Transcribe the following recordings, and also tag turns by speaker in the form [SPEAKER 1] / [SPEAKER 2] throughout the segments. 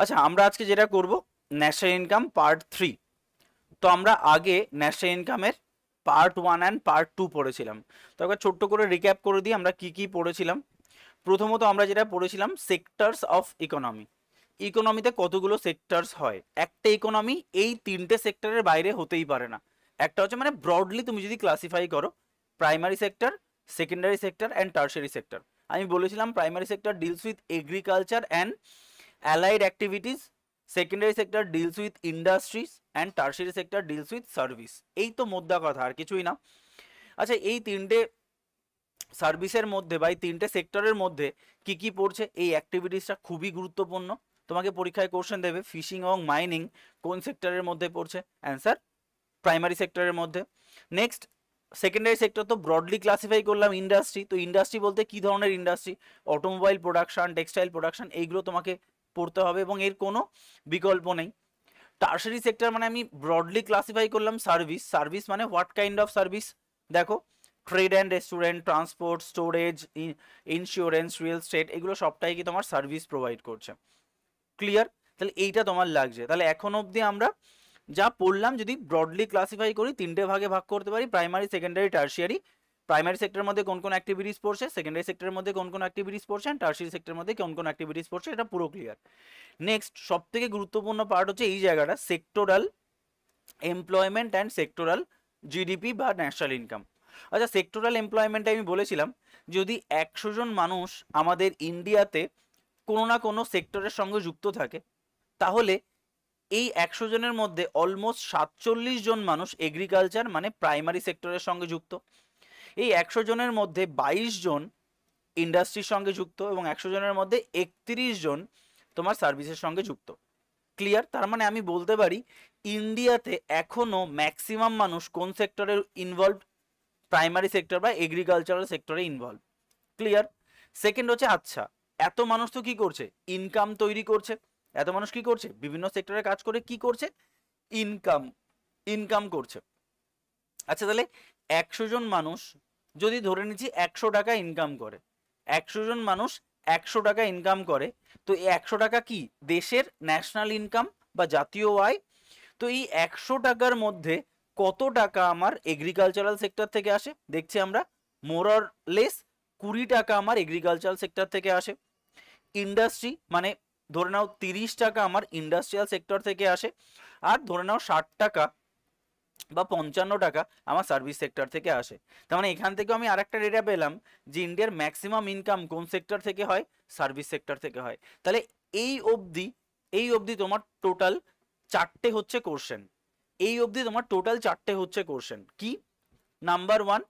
[SPEAKER 1] আচ্ছা আমরা আজকে যেটা করব ন্যাশনাল ইনকাম পার্ট থ্রি তো আমরা আগে ন্যাশনাল ইনকামের part one and part two পড়েছিলাম তো একবার ছোট্ট করে রিক্যাপ করে দিই আমরা কি কি পড়েছিলাম প্রথমত আমরা যেটা পড়েছিলাম সেক্টরস অফ ইকোনমি ইকোনমিতে কতগুলো সেক্টরস হয় একটা ইকোনমি এই তিনটে সেক্টরের বাইরে হতেই পারে না একটা হচ্ছে মানে ব্রডলি তুমি যদি ক্লাসিফাই করো primary sector secondary sector and tertiary sector আমি বলেছিলাম primary sector deals with agriculture and allied activities secondary sector deals with industries and tertiary sector deals with service এই তো মোদ্দা কথা আর কিছুই না আচ্ছা এই তিনটে সার্ভিসের মধ্যে বা এই তিনটে সেক্টরের মধ্যে কি কি পড়ছে এই অ্যাক্টিভিটিসটা খুবই গুরুত্বপূর্ণ তোমাকে পরীক্ষায় কোশ্চেন দেবে ফিশিং এবং মাইনিং কোন সেক্টরের মধ্যে পড়ছে অ্যান্সার প্রাইমারি সেক্টরের মধ্যে নেক্সট সেকেন্ডারি সেক্টর তো ব্রডলি ক্লাসিফাই করলাম ইন্ডাস্ট্রি তো ইন্ডাস্ট্রি বলতে কি ধরনের industry automobile production textile production এইগুলো তোমাকে পড়তে হবে এবং এর কোনো বিকল্প নেই টার্সারি সেক্টর মানে আমি ব্রডলি ক্লাসিফাই করলাম সার্ভিস সার্ভিস মানে হোয়াট কাইন্ড অফ সার্ভিস দেখো trade and restaurant transport storage insurance real estate এগুলো সবটাই কি তোমার সার্ভিস প্রোভাইড করছে ক্লিয়ার তাহলে এইটা তোমার লাগছে তাহলে এখন অবধি আমরা যা পড়লাম যদি ব্রডলি ক্লাসিফাই করি তিনটে ভাগে ভাগ করতে পারি প্রাইমারি সেকেন্ডারি টার্সিয়ারি প্রাইমারি সেক্টরের মধ্যে কোন কোন অ্যাক্টিভিটিস পড়ছে সেকেন্ডারি সেক্টরের মধ্যে কোন কোন অ্যাক্টিভিটিস পড়ছে টার্সারি সেক্টরের মধ্যে কোন কোন অ্যাক্টিভিটিস পড়ছে এটা পুরো ক্লিয়ার নেক্সট সব থেকে গুরুত্বপূর্ণ পার্ট হচ্ছে এই জায়গাটা sectoral employment and sectoral GDP বা ন্যাশনাল ইনকাম আচ্ছা সেক্টোরাল এমপ্লয়মেন্টে আমি বলেছিলাম যদি একশো জন মানুষ আমাদের ইন্ডিয়াতে কোনো না কোনো সেক্টরের সঙ্গে যুক্ত থাকে তাহলে এই একশো জনের মধ্যে অলমোস্ট সাতচল্লিশ জন মানুষ এগ্রিকালচার মানে প্রাইমারি সেক্টরের সঙ্গে যুক্ত এই একশো জনের মধ্যে ২২ জন ইন্ডাস্ট্রির সঙ্গে যুক্ত এবং একশো জনের মধ্যে একত্রিশ জন তোমার সার্ভিসের সঙ্গে যুক্ত ক্লিয়ার তার মানে আমি বলতে পারি ইন্ডিয়াতে এখনও ম্যাক্সিমাম মানুষ কোন সেক্টরে ইনভলভ প্রাইমারি সেক্টর বা এগ্রিকালচারাল সেক্টরে ইনভলভ ক্লিয়ার সেকেন্ড হচ্ছে আচ্ছা এত মানুষ তো কি করছে ইনকাম তৈরি করছে এত মানুষ কি করছে বিভিন্ন সেক্টরে কাজ করে কি করছে ইনকাম ইনকাম করছে আচ্ছা তাহলে একশো জন মানুষ যদি ধরে নিচ্ছি একশো টাকা ইনকাম করে একশো জন মানুষ একশো টাকা ইনকাম করে তো এই একশো টাকা কি দেশের ন্যাশনাল ইনকাম বা জাতীয় আয় তো এই একশো টাকার মধ্যে কত টাকা আমার এগ্রিকালচারাল সেক্টর থেকে আসে দেখছি আমরা মোরর লেস কুড়ি টাকা আমার এগ্রিকালচারাল সেক্টর থেকে আসে ইন্ডাস্ট্রি মানে ধরে নাও তিরিশ টাকা আমার ইন্ডাস্ট্রিয়াল সেক্টর থেকে আসে আর ধরে নাও ষাট টাকা বা পঞ্চান্ন টাকা আমার সার্ভিস সেক্টর থেকে আসে তার মানে এখান থেকেও আমি আরেকটা ডেটা পেলাম যে ইন্ডিয়ার ম্যাক্সিমাম ইনকাম কোন সেক্টর থেকে হয় সার্ভিস সেক্টর থেকে হয় তাহলে এই অবধি এই অবধি তোমার টোটাল চারটে হচ্ছে কোশ্চেন এই অবধি তোমার টোটাল চারটে হচ্ছে কোশ্চেন কি নাম্বার ওয়ান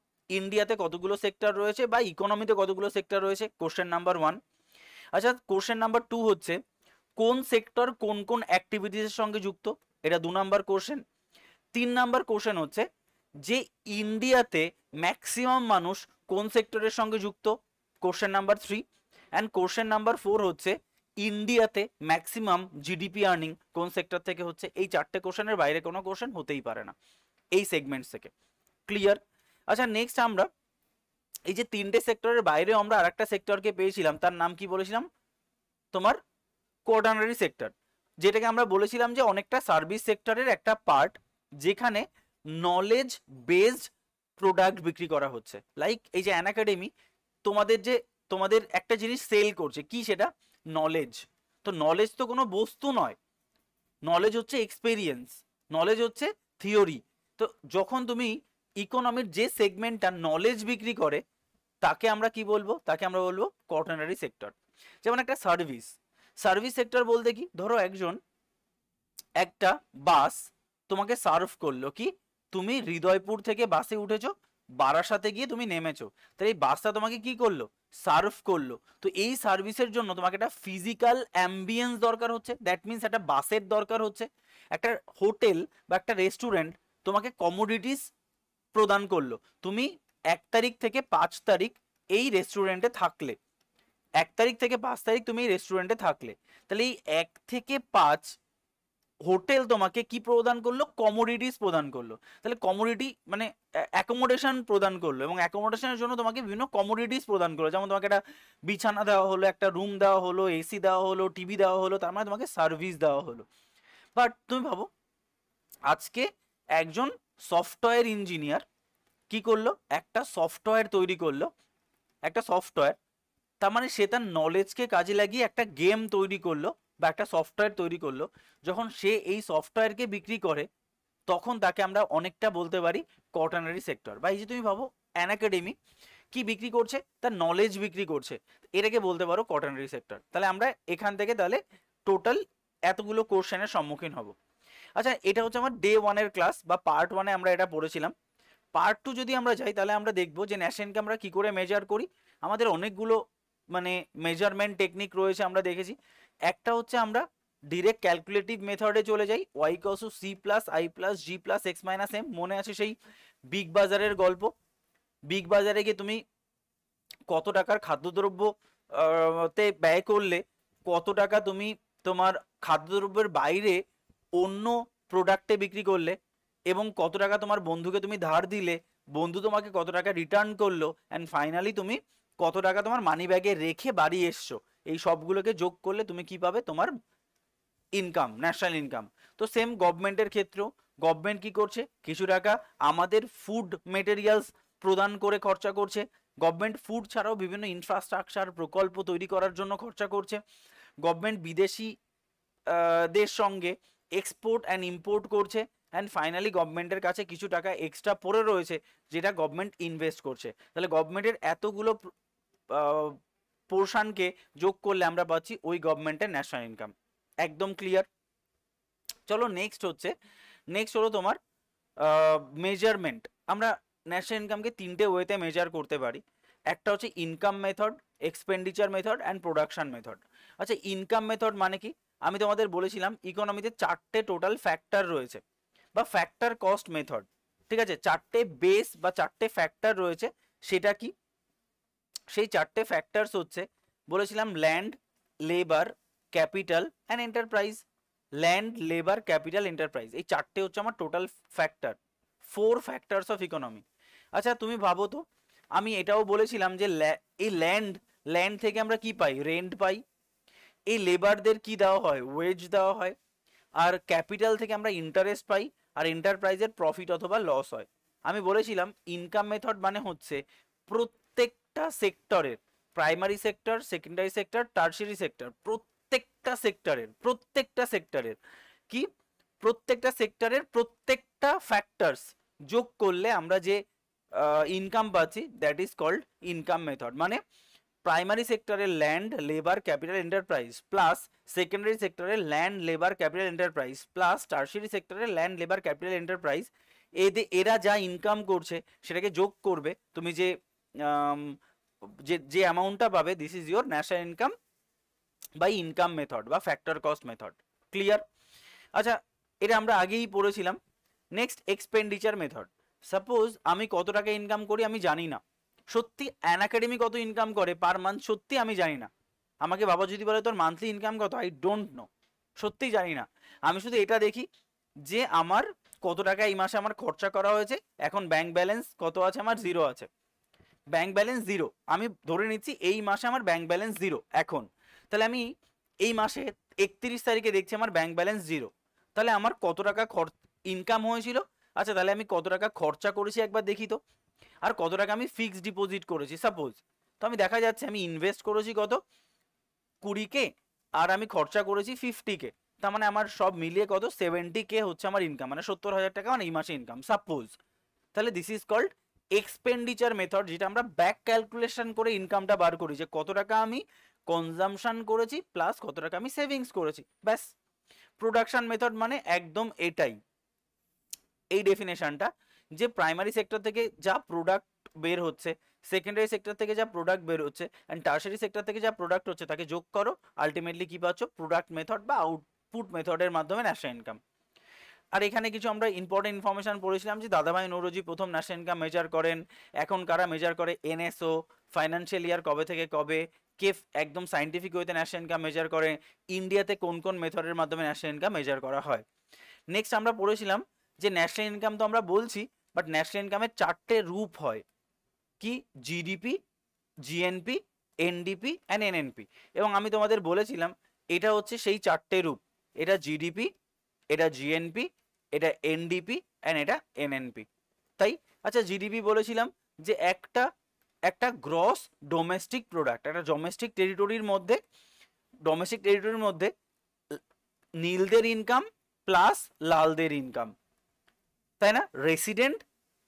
[SPEAKER 1] ইন্ডিয়াতে কতগুলো সেক্টর রয়েছে বা ইকোনমিতে কতগুলো সেক্টর রয়েছে কোশ্চেন নাম্বার ওয়ান আচ্ছা কোশ্চেন নাম্বার টু হচ্ছে কোন সেক্টর কোন কোন অ্যাক্টিভিটিসের সঙ্গে যুক্ত এটা দু নাম্বার কোশ্চেন তিন নাম্বার কোশ্চেন হচ্ছে যে ইন্ডিয়াতে ম্যাক্সিমাম মানুষ কোন সেক্টরের সঙ্গে যুক্ত question number three and question number four হচ্ছে ইন্ডিয়াতে ম্যাক্সিমাম জিডিপি আর্নিং কোন সেক্টর থেকে হচ্ছে এই চারটে কোশ্চেনের বাইরে কোনো কোশ্চেন হতেই পারে না এই সেগমেন্টস থেকে ক্লিয়ার আচ্ছা নেক্সট আমরা এই যে তিনটে সেক্টরের বাইরে আমরা আরেকটা সেক্টরকে পেয়েছিলাম তার নাম কি বলেছিলাম তোমার কোঅর্ডিনারি সেক্টর যেটাকে আমরা বলেছিলাম যে অনেকটা সার্ভিস সেক্টরের একটা পার্ট যেখানে নলেজ বেসড প্রোডাক্ট বিক্রি করা হচ্ছে লাইক এই যে অ্যানাকাডেমি তোমাদের যে তোমাদের একটা জিনিস সেল করছে কি সেটা নলেজ তো নলেজ তো কোনো বস্তু নয় নলেজ হচ্ছে এক্সপেরিয়েন্স নলেজ হচ্ছে থিওরি তো যখন তুমি ইকোনমির যে সেগমেন্টটা নলেজ বিক্রি করে তাকে আমরা কি বলবো তাকে আমরা বলবো কটনারি সেক্টর যেমন একটা সার্ভিস সার্ভিস সেক্টর বলতে কি ধরো একজন একটা বাস তোমাকে সার্ভ করলো কি তুমি হৃদয়পুর থেকে বাসে উঠেছো বারাসাতে গিয়ে তুমি নেমেছো তাই এই বাসটা তোমাকে কি করলো সার্ভ করলো তো এই সার্ভিসের জন্য তোমাকে একটা ফিজিক্যাল অ্যাম্বিয়েন্স দরকার হচ্ছে দ্যাট মিনস একটা বাসের দরকার হচ্ছে একটা হোটেল বা একটা রেস্টুরেন্ট তোমাকে কমোডিটিস প্রদান করলো তুমি এক তারিখ থেকে পাঁচ তারিখ এই রেস্টুরেন্টে থাকলে এক তারিখ থেকে পাঁচ তারিখ তুমি এই রেস্টুরেন্টে থাকলে তাহলে এই এক থেকে পাঁচ হোটেল তোমাকে কি প্রদান করলো কমোডিটিস প্রদান করলো তাহলে কমোডিটি মানে অ্যাকোমোডেশন প্রদান করলো এবং অ্যাকোমোডেশনের জন্য তোমাকে বিভিন্ন কমোডিটিস প্রদান করলো যেমন তোমাকে একটা বিছানা দেওয়া হলো একটা রুম দেওয়া হলো এসি দেওয়া হলো টিভি দেওয়া হলো তার মানে তোমাকে সার্ভিস দেওয়া হলো বাট তুমি ভাবো আজকে একজন সফটওয়্যার ইঞ্জিনিয়ার কি করলো একটা সফটওয়্যার তৈরি করলো একটা সফটওয়্যার তার মানে সে তার নলেজকে কাজে লাগিয়ে একটা গেম তৈরি করলো বা একটা সফটওয়্যার তৈরি করলো যখন সে এই সফটওয়্যারকে বিক্রি করে তখন তাকে আমরা অনেকটা বলতে পারি কটনারি সেক্টর বা এই যে তুমি ভাবো অ্যানাকাডেমি কি বিক্রি করছে তার নলেজ বিক্রি করছে এটাকে বলতে পারো কটনারি সেক্টর তাহলে আমরা এখান থেকে তাহলে টোটাল এতগুলো কোশ্চেনের সম্মুখীন হব আচ্ছা এটা হচ্ছে আমার ডে ওয়ানের ক্লাস বা পার্ট ওয়ানে আমরা এটা পড়েছিলাম পার্ট টু যদি আমরা যাই তাহলে আমরা দেখব যে ন্যাশনকে আমরা কি করে মেজার করি আমাদের অনেকগুলো মানে মেজারমেন্ট টেকনিক রয়েছে আমরা দেখেছি একটা হচ্ছে আমরা ডিরেক্ট ক্যালকুলেটিভ মেথডে চলে যাই ওয়াই কসু C plus I plus G plus X minus M মনে আছে সেই বিগ বাজারের গল্প বিগ বাজারে গিয়ে তুমি কত টাকার খাদ্যদ্রব্য তে ব্যয় করলে কত টাকা তুমি তোমার খাদ্যদ্রব্যের বাইরে অন্য প্রোডাক্টে বিক্রি করলে এবং কত টাকা তোমার বন্ধুকে তুমি ধার দিলে বন্ধু তোমাকে কত টাকা রিটার্ন করলো অ্যান্ড ফাইনালি তুমি কত টাকা তোমার মানি ব্যাগে রেখে বাড়ি এসছো এই সবগুলোকে যোগ করলে তুমি কি পাবে তোমার ইনকাম ন্যাশনাল ইনকাম তো সেম গভর্নমেন্টের ক্ষেত্রেও গভর্নমেন্ট কি করছে কিছু টাকা আমাদের ফুড মেটেরিয়ালস প্রদান করে খরচা করছে গভর্নমেন্ট ফুড ছাড়াও বিভিন্ন ইনফ্রাস্ট্রাকচার প্রকল্প তৈরি করার জন্য খরচা করছে গভর্নমেন্ট বিদেশি দের সঙ্গে এক্সপোর্ট অ্যান্ড ইম্পোর্ট করছে অ্যান্ড ফাইনালি গভর্নমেন্টের কাছে কিছু টাকা এক্সট্রা পড়ে রয়েছে যেটা গভর্নমেন্ট ইনভেস্ট করছে তাহলে গভর্নমেন্টের এতগুলো পোর্শানকে যোগ করলে আমরা পাচ্ছি ওই গভর্নমেন্টের ন্যাশনাল ইনকাম একদম ক্লিয়ার চলো নেক্সট হচ্ছে নেক্সট হলো তোমার মেজারমেন্ট আমরা ন্যাশনাল ইনকামকে তিনটে ওয়েতে মেজার করতে পারি একটা হচ্ছে income method expenditure method and production method আচ্ছা ইনকাম মেথড মানে কি আমি তোমাদের বলেছিলাম ইকোনমিতে চারটে টোটাল ফ্যাক্টর রয়েছে বা ফ্যাক্টর কস্ট মেথড ঠিক আছে চারটে বেস বা চারটে ফ্যাক্টর রয়েছে সেটা কি সেই চারটে ফ্যাক্টরস হচ্ছে বলেছিলাম land labour capital and enterprise land labour capital enterprise এই চারটে হচ্ছে আমার total factor four factors of economy আচ্ছা তুমি ভাবো তো আমি এটাও বলেছিলাম যে এই ল্যান্ড ল্যান্ড থেকে আমরা কি পাই রেন্ট পাই এই লেবারদের কি দেওয়া হয় ওয়েজ দেওয়া হয় আর ক্যাপিটাল থেকে আমরা ইন্টারেস্ট পাই আর এন্টারপ্রাইজের প্রফিট অথবা লস হয় আমি বলেছিলাম ইনকাম মেথড মানে হচ্ছে প্রত্যেক প্রত্যেকটা সেক্টরের primary sector secondary sector tertiary sector প্রত্যেকটা সেক্টরের প্রত্যেকটা সেক্টরের কি প্রত্যেকটা সেক্টরের প্রত্যেকটা ফ্যাক্টরস যোগ করলে আমরা যে ইনকাম পাচ্ছি that is called income method মানে প্রাইমারি সেক্টরের land labour capital enterprise plus secondary সেক্টরের land labour capital enterprise plus tertiary সেক্টরের ল্যান্ড লেবার ক্যাপিটাল এন্টারপ্রাইজ এদের এরা যা ইনকাম করছে সেটাকে যোগ করবে তুমি যে Um, যে যে অ্যামাউন্টটা পাবে this is your national income by income method বা ফ্যাক্টর কস্ট মেথড ক্লিয়ার আচ্ছা এটা আমরা আগেই পড়েছিলাম নেক্সট এক্সপেন্ডিচার মেথড সাপোজ আমি কত টাকা ইনকাম করি আমি জানি না সত্যি অ্যান একাডেমি কত ইনকাম করে পার মান্থ সত্যি আমি জানি না আমাকে বাবা যদি বলে তোর মান্থলি ইনকাম কত আই ডোন্ট নো সত্যি জানি না আমি শুধু এটা দেখি যে আমার কত টাকা এই মাসে আমার খরচা করা হয়েছে এখন ব্যাংক ব্যালেন্স কত আছে আমার জিরো আছে ব্যাংক ব্যালেন্স জিরো আমি ধরে নিচ্ছি এই মাসে আমার ব্যাংক ব্যালেন্স জিরো এখন তাহলে আমি এই মাসে একত্রিশ তারিখে দেখছি আমার ব্যাংক ব্যালেন্স জিরো তাহলে আমার কত টাকা খরচ ইনকাম হয়েছিল আচ্ছা তাহলে আমি কত টাকা খরচা করেছি একবার দেখি তো আর কত টাকা আমি ফিক্সড ডিপোজিট করেছি সাপোজ তো আমি দেখা যাচ্ছে আমি ইনভেস্ট করেছি কত কুড়ি কে আর আমি খরচা করেছি ফিফটি কে তার মানে আমার সব মিলিয়ে কত সেভেন্টি কে হচ্ছে আমার ইনকাম মানে সত্তর হাজার টাকা মানে এই মাসে ইনকাম সাপোজ তাহলে this is called expenditure method যেটা আমরা ব্যাক ক্যালকুলেশন করে ইনকামটা বার করি যে কত টাকা আমি কনজামশন করেছি প্লাস কত টাকা আমি সেভিংস করেছি ব্যাস প্রোডাকশন মেথড মানে একদম এটাই এই ডেফিনেশনটা যে প্রাইমারি সেক্টর থেকে যা প্রোডাক্ট বের হচ্ছে সেকেন্ডারি সেক্টর থেকে যা প্রোডাক্ট বের হচ্ছে অ্যান্ড টার্সারি সেক্টর থেকে যা প্রোডাক্ট হচ্ছে তাকে যোগ করো আলটিমেটলি কী পাচ্ছ প্রোডাক্ট মেথড বা আউটপুট মেথডের মাধ্যমে ন্যাশনাল ইনকাম আর এখানে কিছু আমরা ইম্পর্টেন্ট ইনফরমেশান পড়েছিলাম যে দাদাভাই নৌরজি প্রথম ন্যাশনাল ইনকাম মেজার করেন এখন কারা মেজার করে এনএসও ফাইন্যান্সিয়াল ইয়ার কবে থেকে কবে কেফ একদম সাইন্টিফিক ওয়েতে ন্যাশনাল ইনকাম মেজার করে ইন্ডিয়াতে কোন কোন মেথডের মাধ্যমে ন্যাশনাল ইনকাম মেজার করা হয় নেক্সট আমরা পড়েছিলাম যে ন্যাশনাল ইনকাম তো আমরা বলছি বাট ন্যাশনাল ইনকামের চারটে রূপ হয় কি GDP GNP NDP and NNP এবং আমি তোমাদের বলেছিলাম এটা হচ্ছে সেই চারটে রূপ এটা জিডিপি এটা জিএনপি এটা এনডিপি অ্যান্ড এটা এনএনপি তাই আচ্ছা জিডিপি বলেছিলাম যে একটা একটা গ্রস ডোমেস্টিক প্রোডাক্ট একটা ডোমেস্টিক টেরিটরির মধ্যে ডোমেস্টিক টেরিটরির মধ্যে নীলদের ইনকাম প্লাস লালদের ইনকাম তাই না রেসিডেন্ট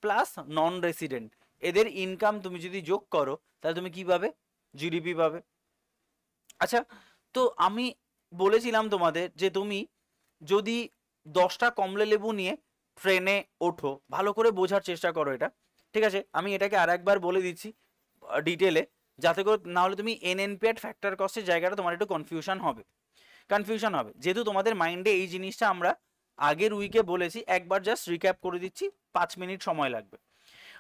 [SPEAKER 1] প্লাস নন রেসিডেন্ট এদের ইনকাম তুমি যদি যোগ করো তাহলে তুমি কি পাবে জিডিপি পাবে আচ্ছা তো আমি বলেছিলাম তোমাদের যে তুমি যদি দশটা কমলা লেবু নিয়ে ট্রেনে ওঠো ভালো করে বোঝার চেষ্টা করো এটা ঠিক আছে আমি এটাকে আর একবার বলে দিচ্ছি ডিটেলে যাতে করে না হলে তুমি এনএনপি অ্যাট ফ্যাক্টর কস্টের জায়গাটা তোমার একটু কনফিউশন হবে কনফিউশন হবে যেহেতু তোমাদের মাইন্ডে এই জিনিসটা আমরা আগের উইকে বলেছি একবার জাস্ট রিক্যাপ করে দিচ্ছি পাঁচ মিনিট সময় লাগবে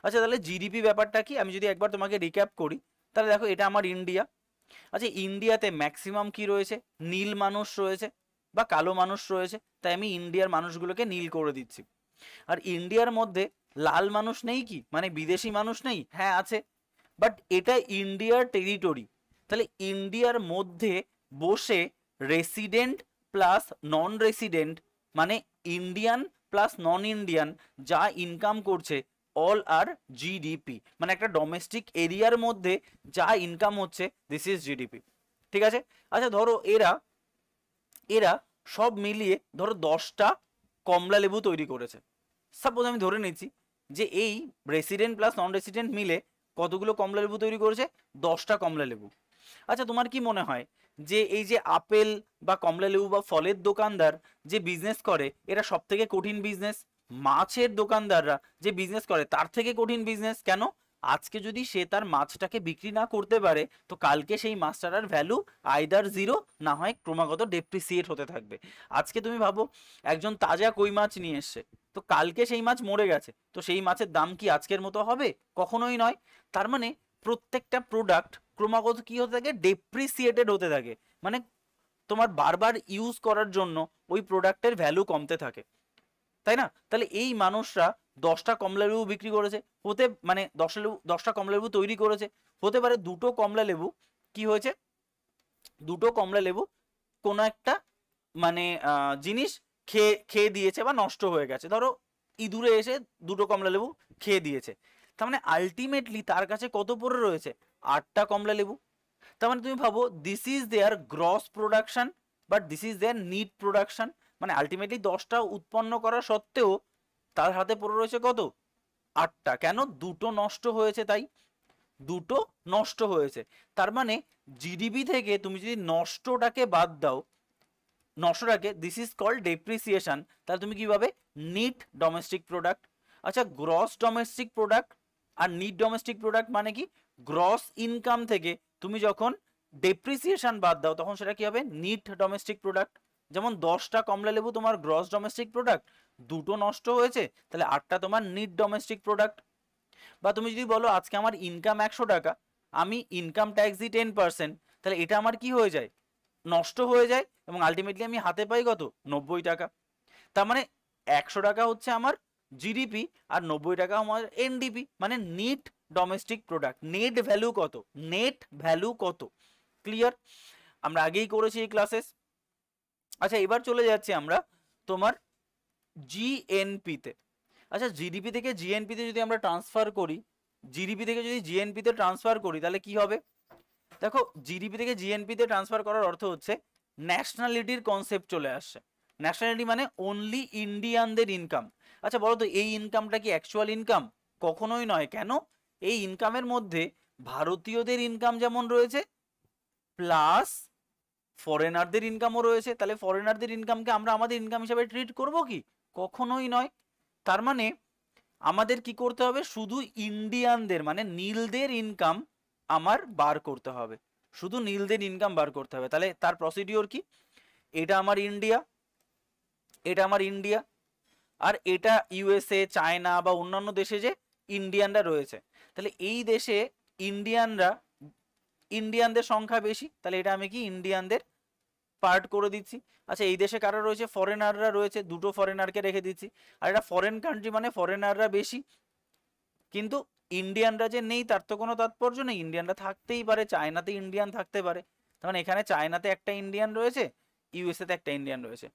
[SPEAKER 1] আচ্ছা তাহলে জিডিপি ব্যাপারটা কি আমি যদি একবার তোমাকে রিক্যাপ করি তাহলে দেখো এটা আমার ইন্ডিয়া আচ্ছা ইন্ডিয়াতে ম্যাক্সিমাম কি রয়েছে নীল মানুষ রয়েছে বা কালো মানুষ রয়েছে তাই আমি ইন্ডিয়ার মানুষগুলোকে নীল করে দিচ্ছি আর ইন্ডিয়ার মধ্যে লাল মানুষ নেই কি মানে বিদেশি মানুষ নেই হ্যাঁ আছে বাট এটা ইন্ডিয়ার টেরিটরি তাহলে ইন্ডিয়ার মধ্যে বসে রেসিডেন্ট প্লাস নন রেসিডেন্ট মানে ইন্ডিয়ান প্লাস নন ইন্ডিয়ান যা ইনকাম করছে অল আর জিডিপি মানে একটা ডোমেস্টিক এরিয়ার মধ্যে যা ইনকাম হচ্ছে দিস ইজ জিডিপি ঠিক আছে আচ্ছা ধরো এরা এরা সব মিলিয়ে ধরো দশটা কমলা লেবু তৈরি করেছে সাপোজ আমি ধরে নিচ্ছি যে এই রেসিডেন্ট প্লাস নন রেসিডেন্ট মিলে কতগুলো কমলা লেবু তৈরি করেছে দশটা কমলা লেবু আচ্ছা তোমার কি মনে হয় যে এই যে আপেল বা কমলা লেবু বা ফলের দোকানদার যে বিজনেস করে এরা সব থেকে কঠিন বিজনেস মাছের দোকানদাররা যে বিজনেস করে তার থেকে কঠিন বিজনেস কেন আজকে যদি সে তার মাছটাকে বিক্রি না করতে পারে তো কালকে সেই মাছটার আর ভ্যালু আইদার জিরো না হয় ক্রমাগত ডেপ্রিসিয়েট হতে থাকবে আজকে তুমি ভাবো একজন তাজা কই মাছ নিয়ে এসছে তো কালকে সেই মাছ মরে গেছে তো সেই মাছের দাম কি আজকের মতো হবে কখনোই নয় তার মানে প্রত্যেকটা প্রোডাক্ট ক্রমাগত কি হতে থাকে ডেপ্রিসিয়েটেড হতে থাকে মানে তোমার বারবার ইউজ করার জন্য ওই প্রোডাক্টের ভ্যালু কমতে থাকে তাই না তাহলে এই মানুষরা দশটা কমলা লেবু বিক্রি করেছে হতে মানে দশটা লেবু দশটা কমলা লেবু তৈরি করেছে হতে পারে দুটো কমলা লেবু কি হয়েছে দুটো কমলা লেবু কোনো একটা মানে জিনিস খেয়ে খেয়ে দিয়েছে বা নষ্ট হয়ে গেছে ধরো ইঁদুরে এসে দুটো কমলা লেবু খেয়ে দিয়েছে তার মানে আলটিমেটলি তার কাছে কত পরে রয়েছে আটটা কমলা লেবু তার মানে তুমি ভাবো this is their gross production but this is their net production মানে আলটিমেটলি দশটা উৎপন্ন করা সত্ত্বেও তার হাতে পড়ে রয়েছে কত আটটা কেন দুটো নষ্ট হয়েছে তাই দুটো নষ্ট হয়েছে তার মানে জিডিপি থেকে তুমি যদি নষ্টটাকে বাদ দাও নষ্টটাকে দিস ইজ কল ডেপ্রিসিয়েশন তাহলে তুমি কিভাবে নিট ডোমেস্টিক প্রোডাক্ট আচ্ছা গ্রস ডোমেস্টিক প্রোডাক্ট আর নিট ডোমেস্টিক প্রোডাক্ট মানে কি গ্রস ইনকাম থেকে তুমি যখন ডেপ্রিসিয়েশন বাদ দাও তখন সেটা কি হবে নিট ডোমেস্টিক প্রোডাক্ট যেমন দশটা কমলা লেবু তোমার গ্রস ডোমেস্টিক প্রোডাক্ট দুটো নষ্ট হয়েছে তাহলে আটটা তোমার নিট ডোমেস্টিক প্রোডাক্ট বা তুমি যদি বলো আজকে আমার ইনকাম একশো টাকা আমি ইনকাম ট্যাক্স দিই টেন পার্সেন্ট তাহলে এটা আমার কি হয়ে যায় নষ্ট হয়ে যায় এবং আলটিমেটলি আমি হাতে পাই কত নব্বই টাকা তার মানে একশো টাকা হচ্ছে আমার জিডিপি আর নব্বই টাকা আমার এনডিপি মানে net domestic product net value কত নেট ভ্যালু কত ক্লিয়ার আমরা আগেই করেছি এই ক্লাসেস আচ্ছা এবার চলে যাচ্ছি আমরা তোমার জিএনপিতে আচ্ছা জিডিপি থেকে জিএনপিতে যদি আমরা ট্রান্সফার করি জিডিপি থেকে যদি জিএনপিতে ট্রান্সফার করি তাহলে কি হবে দেখো জিডিপি থেকে জিএনপিতে ট্রান্সফার করার অর্থ হচ্ছে ন্যাশনালিটির কনসেপ্ট চলে আসছে ন্যাশনালিটি মানে অনলি ইন্ডিয়ানদের ইনকাম আচ্ছা বলতো এই ইনকামটা কি অ্যাকচুয়াল ইনকাম কখনোই নয় কেন এই ইনকামের মধ্যে ভারতীয়দের ইনকাম যেমন রয়েছে প্লাস ফরেনারদের ইনকামও রয়েছে তাহলে ফরেনারদের ইনকামকে আমরা আমাদের ইনকাম হিসাবে ট্রিট করব কি কখনোই নয় তার মানে আমাদের কি করতে হবে শুধু ইন্ডিয়ানদের মানে নীলদের ইনকাম আমার বার করতে হবে শুধু নীলদের ইনকাম বার করতে হবে তাহলে তার প্রসিডিওর কি এটা আমার ইন্ডিয়া এটা আমার ইন্ডিয়া আর এটা ইউএসএ চায়না বা অন্যান্য দেশে যে ইন্ডিয়ানরা রয়েছে তাহলে এই দেশে ইন্ডিয়ানরা ইন্ডিয়ানদের সংখ্যা বেশি তাহলে এটা আমি কি ইন্ডিয়ানদের পার্ট করে দিচ্ছি আচ্ছা এই দেশে কারা রয়েছে ফরেনাররা রয়েছে দুটো ফরেনারকে রেখে দিচ্ছি আর এটা ফরেন কান্ট্রি মানে ফরেনাররা বেশি কিন্তু ইন্ডিয়ানরা যে নেই তার তো কোনো তাৎপর্য নেই ইন্ডিয়ানরা থাকতেই পারে চায়নাতে ইন্ডিয়ান থাকতে পারে তখন মানে এখানে চায়নাতে একটা ইন্ডিয়ান রয়েছে ইউএসএতে একটা ইন্ডিয়ান রয়েছে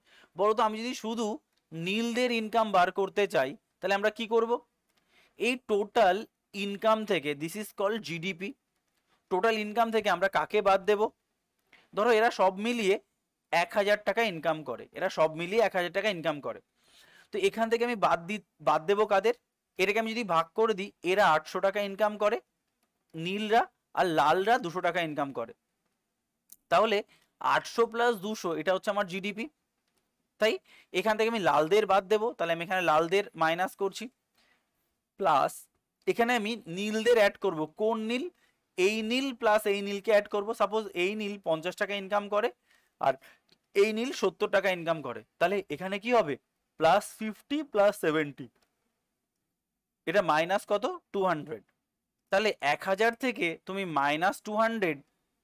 [SPEAKER 1] বলতো আমি যদি শুধু নীলদের ইনকাম বার করতে চাই তাহলে আমরা কি করব এই টোটাল ইনকাম থেকে this is call GDP total income থেকে আমরা কাকে বাদ দেব ধরো এরা সব মিলিয়ে এক হাজার টাকা ইনকাম করে এরা সব মিলিয়ে এক হাজার টাকা ইনকাম করে তো এখান থেকে আমি বাদ দি বাদ দেবো কাদের এটাকে আমি যদি ভাগ করে দিই এরা আটশো টাকা ইনকাম করে নীলরা আর লালরা দুশো টাকা ইনকাম করে তাহলে আটশো প্লাস দুশো এটা হচ্ছে আমার জিডিপি তাই এখান থেকে আমি লালদের বাদ দেবো তাহলে আমি এখানে লালদের মাইনাস করছি প্লাস এখানে আমি নীলদের অ্যাড করব কোন নীল এই নীল প্লাস এই নীলকে অ্যাড করব সাপোজ এই নীল পঞ্চাশ টাকা ইনকাম করে আর এই নীল সত্তর টাকা ইনকাম করে তাহলে এখানে কি হবে প্লাস ফিফটি প্লাস সেভেন্টি এটা মাইনাস কত টু হান্ড্রেড তাহলে এক হাজার থেকে তুমি minus two hundred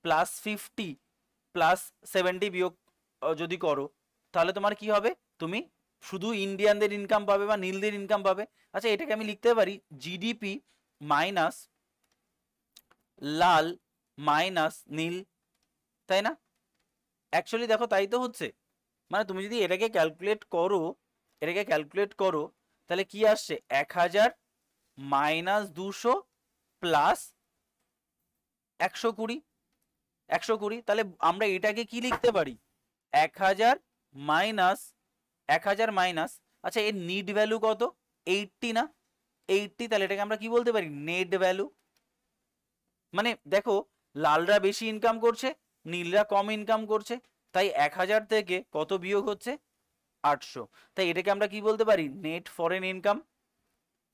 [SPEAKER 1] plus fifty plus seventy বিয়োগ যদি করো তাহলে তোমার কি হবে তুমি শুধু ইন্ডিয়ানদের ইনকাম পাবে বা নীলদের ইনকাম পাবে আচ্ছা এটাকে আমি লিখতে পারি জিডিপি মাইনাস লাল মাইনাস নীল তাই না অ্যাকচুয়ালি দেখো তাই তো হচ্ছে মানে তুমি যদি এটাকে ক্যালকুলেট করো এটাকে ক্যালকুলেট করো তাহলে কি আসছে এক হাজার মাইনাস দুশো প্লাস একশো কুড়ি একশো কুড়ি তাহলে আমরা এটাকে কি লিখতে পারি এক হাজার মাইনাস এক হাজার মাইনাস আচ্ছা এর নিট ভ্যালু কত এইটটি না এইটটি তাহলে এটাকে আমরা কি বলতে পারি নেট ভ্যালু মানে দেখো লালরা বেশি ইনকাম করছে নীলরা কম ইনকাম করছে তাই এক হাজার থেকে কত বিয়োগ হচ্ছে আটশো তাই এটাকে আমরা কি বলতে পারি net foreign income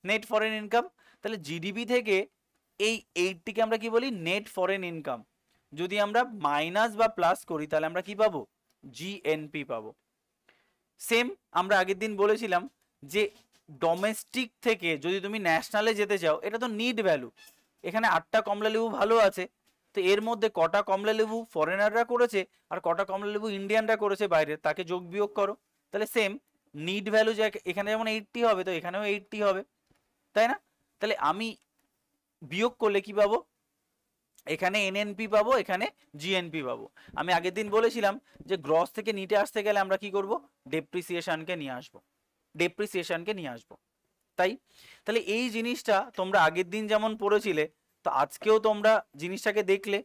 [SPEAKER 1] net foreign income তাহলে জিডিপি থেকে এই এইটটিকে আমরা কি বলি নেট ফরেন ইনকাম যদি আমরা মাইনাস বা প্লাস করি তাহলে আমরা কি পাবো জিএনপি পাবো সেম আমরা আগের দিন বলেছিলাম যে ডোমেস্টিক থেকে যদি তুমি ন্যাশনালে যেতে চাও এটা তো নিড ভ্যালু এখানে আটটা কমলা লেবু ভালো আছে তো এর মধ্যে কটা কমলা লেবু ফরেনাররা করেছে আর কটা কমলা লেবু ইন্ডিয়ানরা করেছে বাইরে তাকে যোগ বিয়োগ করো তাহলে সেম নিড ভ্যালু যে এখানে যেমন এইটটি হবে তো এখানেও এইটটি হবে তাই না তাহলে আমি বিয়োগ করলে কি পাবো এখানে এনএনপি পাবো এখানে জিএনপি পাবো আমি আগের দিন বলেছিলাম যে গ্রস থেকে নিটে আসতে গেলে আমরা কি করব ডেপ্রিসিয়েশনকে নিয়ে আসব ডেপ্রিসিয়েশনকে নিয়ে আসব তাই তাহলে এই জিনিসটা তোমরা আগের দিন যেমন পড়েছিলে তো আজকেও তোমরা জিনিসটাকে দেখলে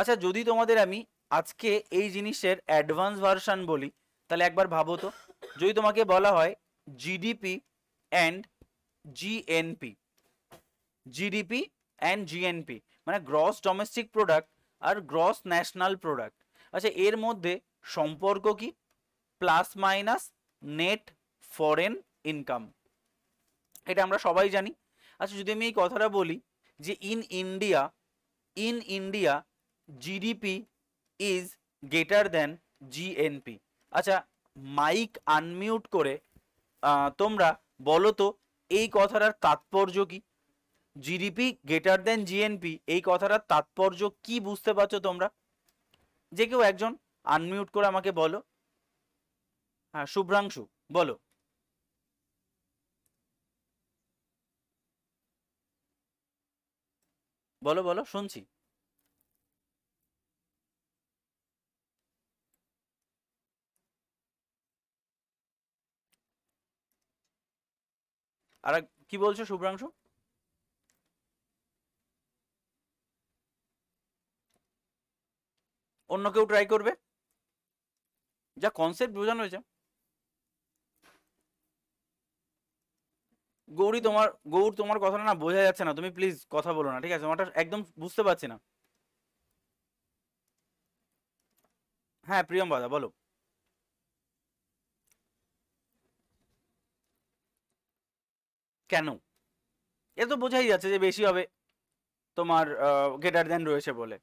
[SPEAKER 1] আচ্ছা যদি তোমাদের আমি আজকে এই জিনিসের অ্যাডভান্স ভার্সান বলি তাহলে একবার ভাবো তো যদি তোমাকে বলা হয় GDP and GNP GDP and GNP মানে গ্রস ডোমেস্টিক প্রোডাক্ট আর গ্রস ন্যাশনাল প্রোডাক্ট আচ্ছা এর মধ্যে সম্পর্ক কি plus minus net foreign income এটা আমরা সবাই জানি আচ্ছা যদি আমি এই কথাটা বলি যে in India in India GDP is greater than GNP আচ্ছা মাইক আনমিউট করে তোমরা বলো তো এই কথাটার তাৎপর্য কি জিডিপি গ্রেটার দেন জিএনপি এই কথাটার তাৎপর্য কি বুঝতে পারছো তোমরা যে কেউ একজন আনমিউট করে আমাকে বলো হ্যাঁ শুভ্রাংশু বলো বলো বলো শুনছি আর কি বলছো শুভ্রাংশু অন্য কেউ ট্রাই করবে যা কনসেপ্ট বোঝানো হয়েছে গৌরী তোমার গৌর তোমার কথাটা না বোঝা যাচ্ছে না তুমি প্লিজ কথা বলো না ঠিক আছে তোমারটা একদম বুঝতে পারছি না হ্যাঁ প্রিয়ম বাদা বলো কেন এ তো বোঝাই যাচ্ছে যে বেশি হবে তোমার গেটার দেন রয়েছে বলে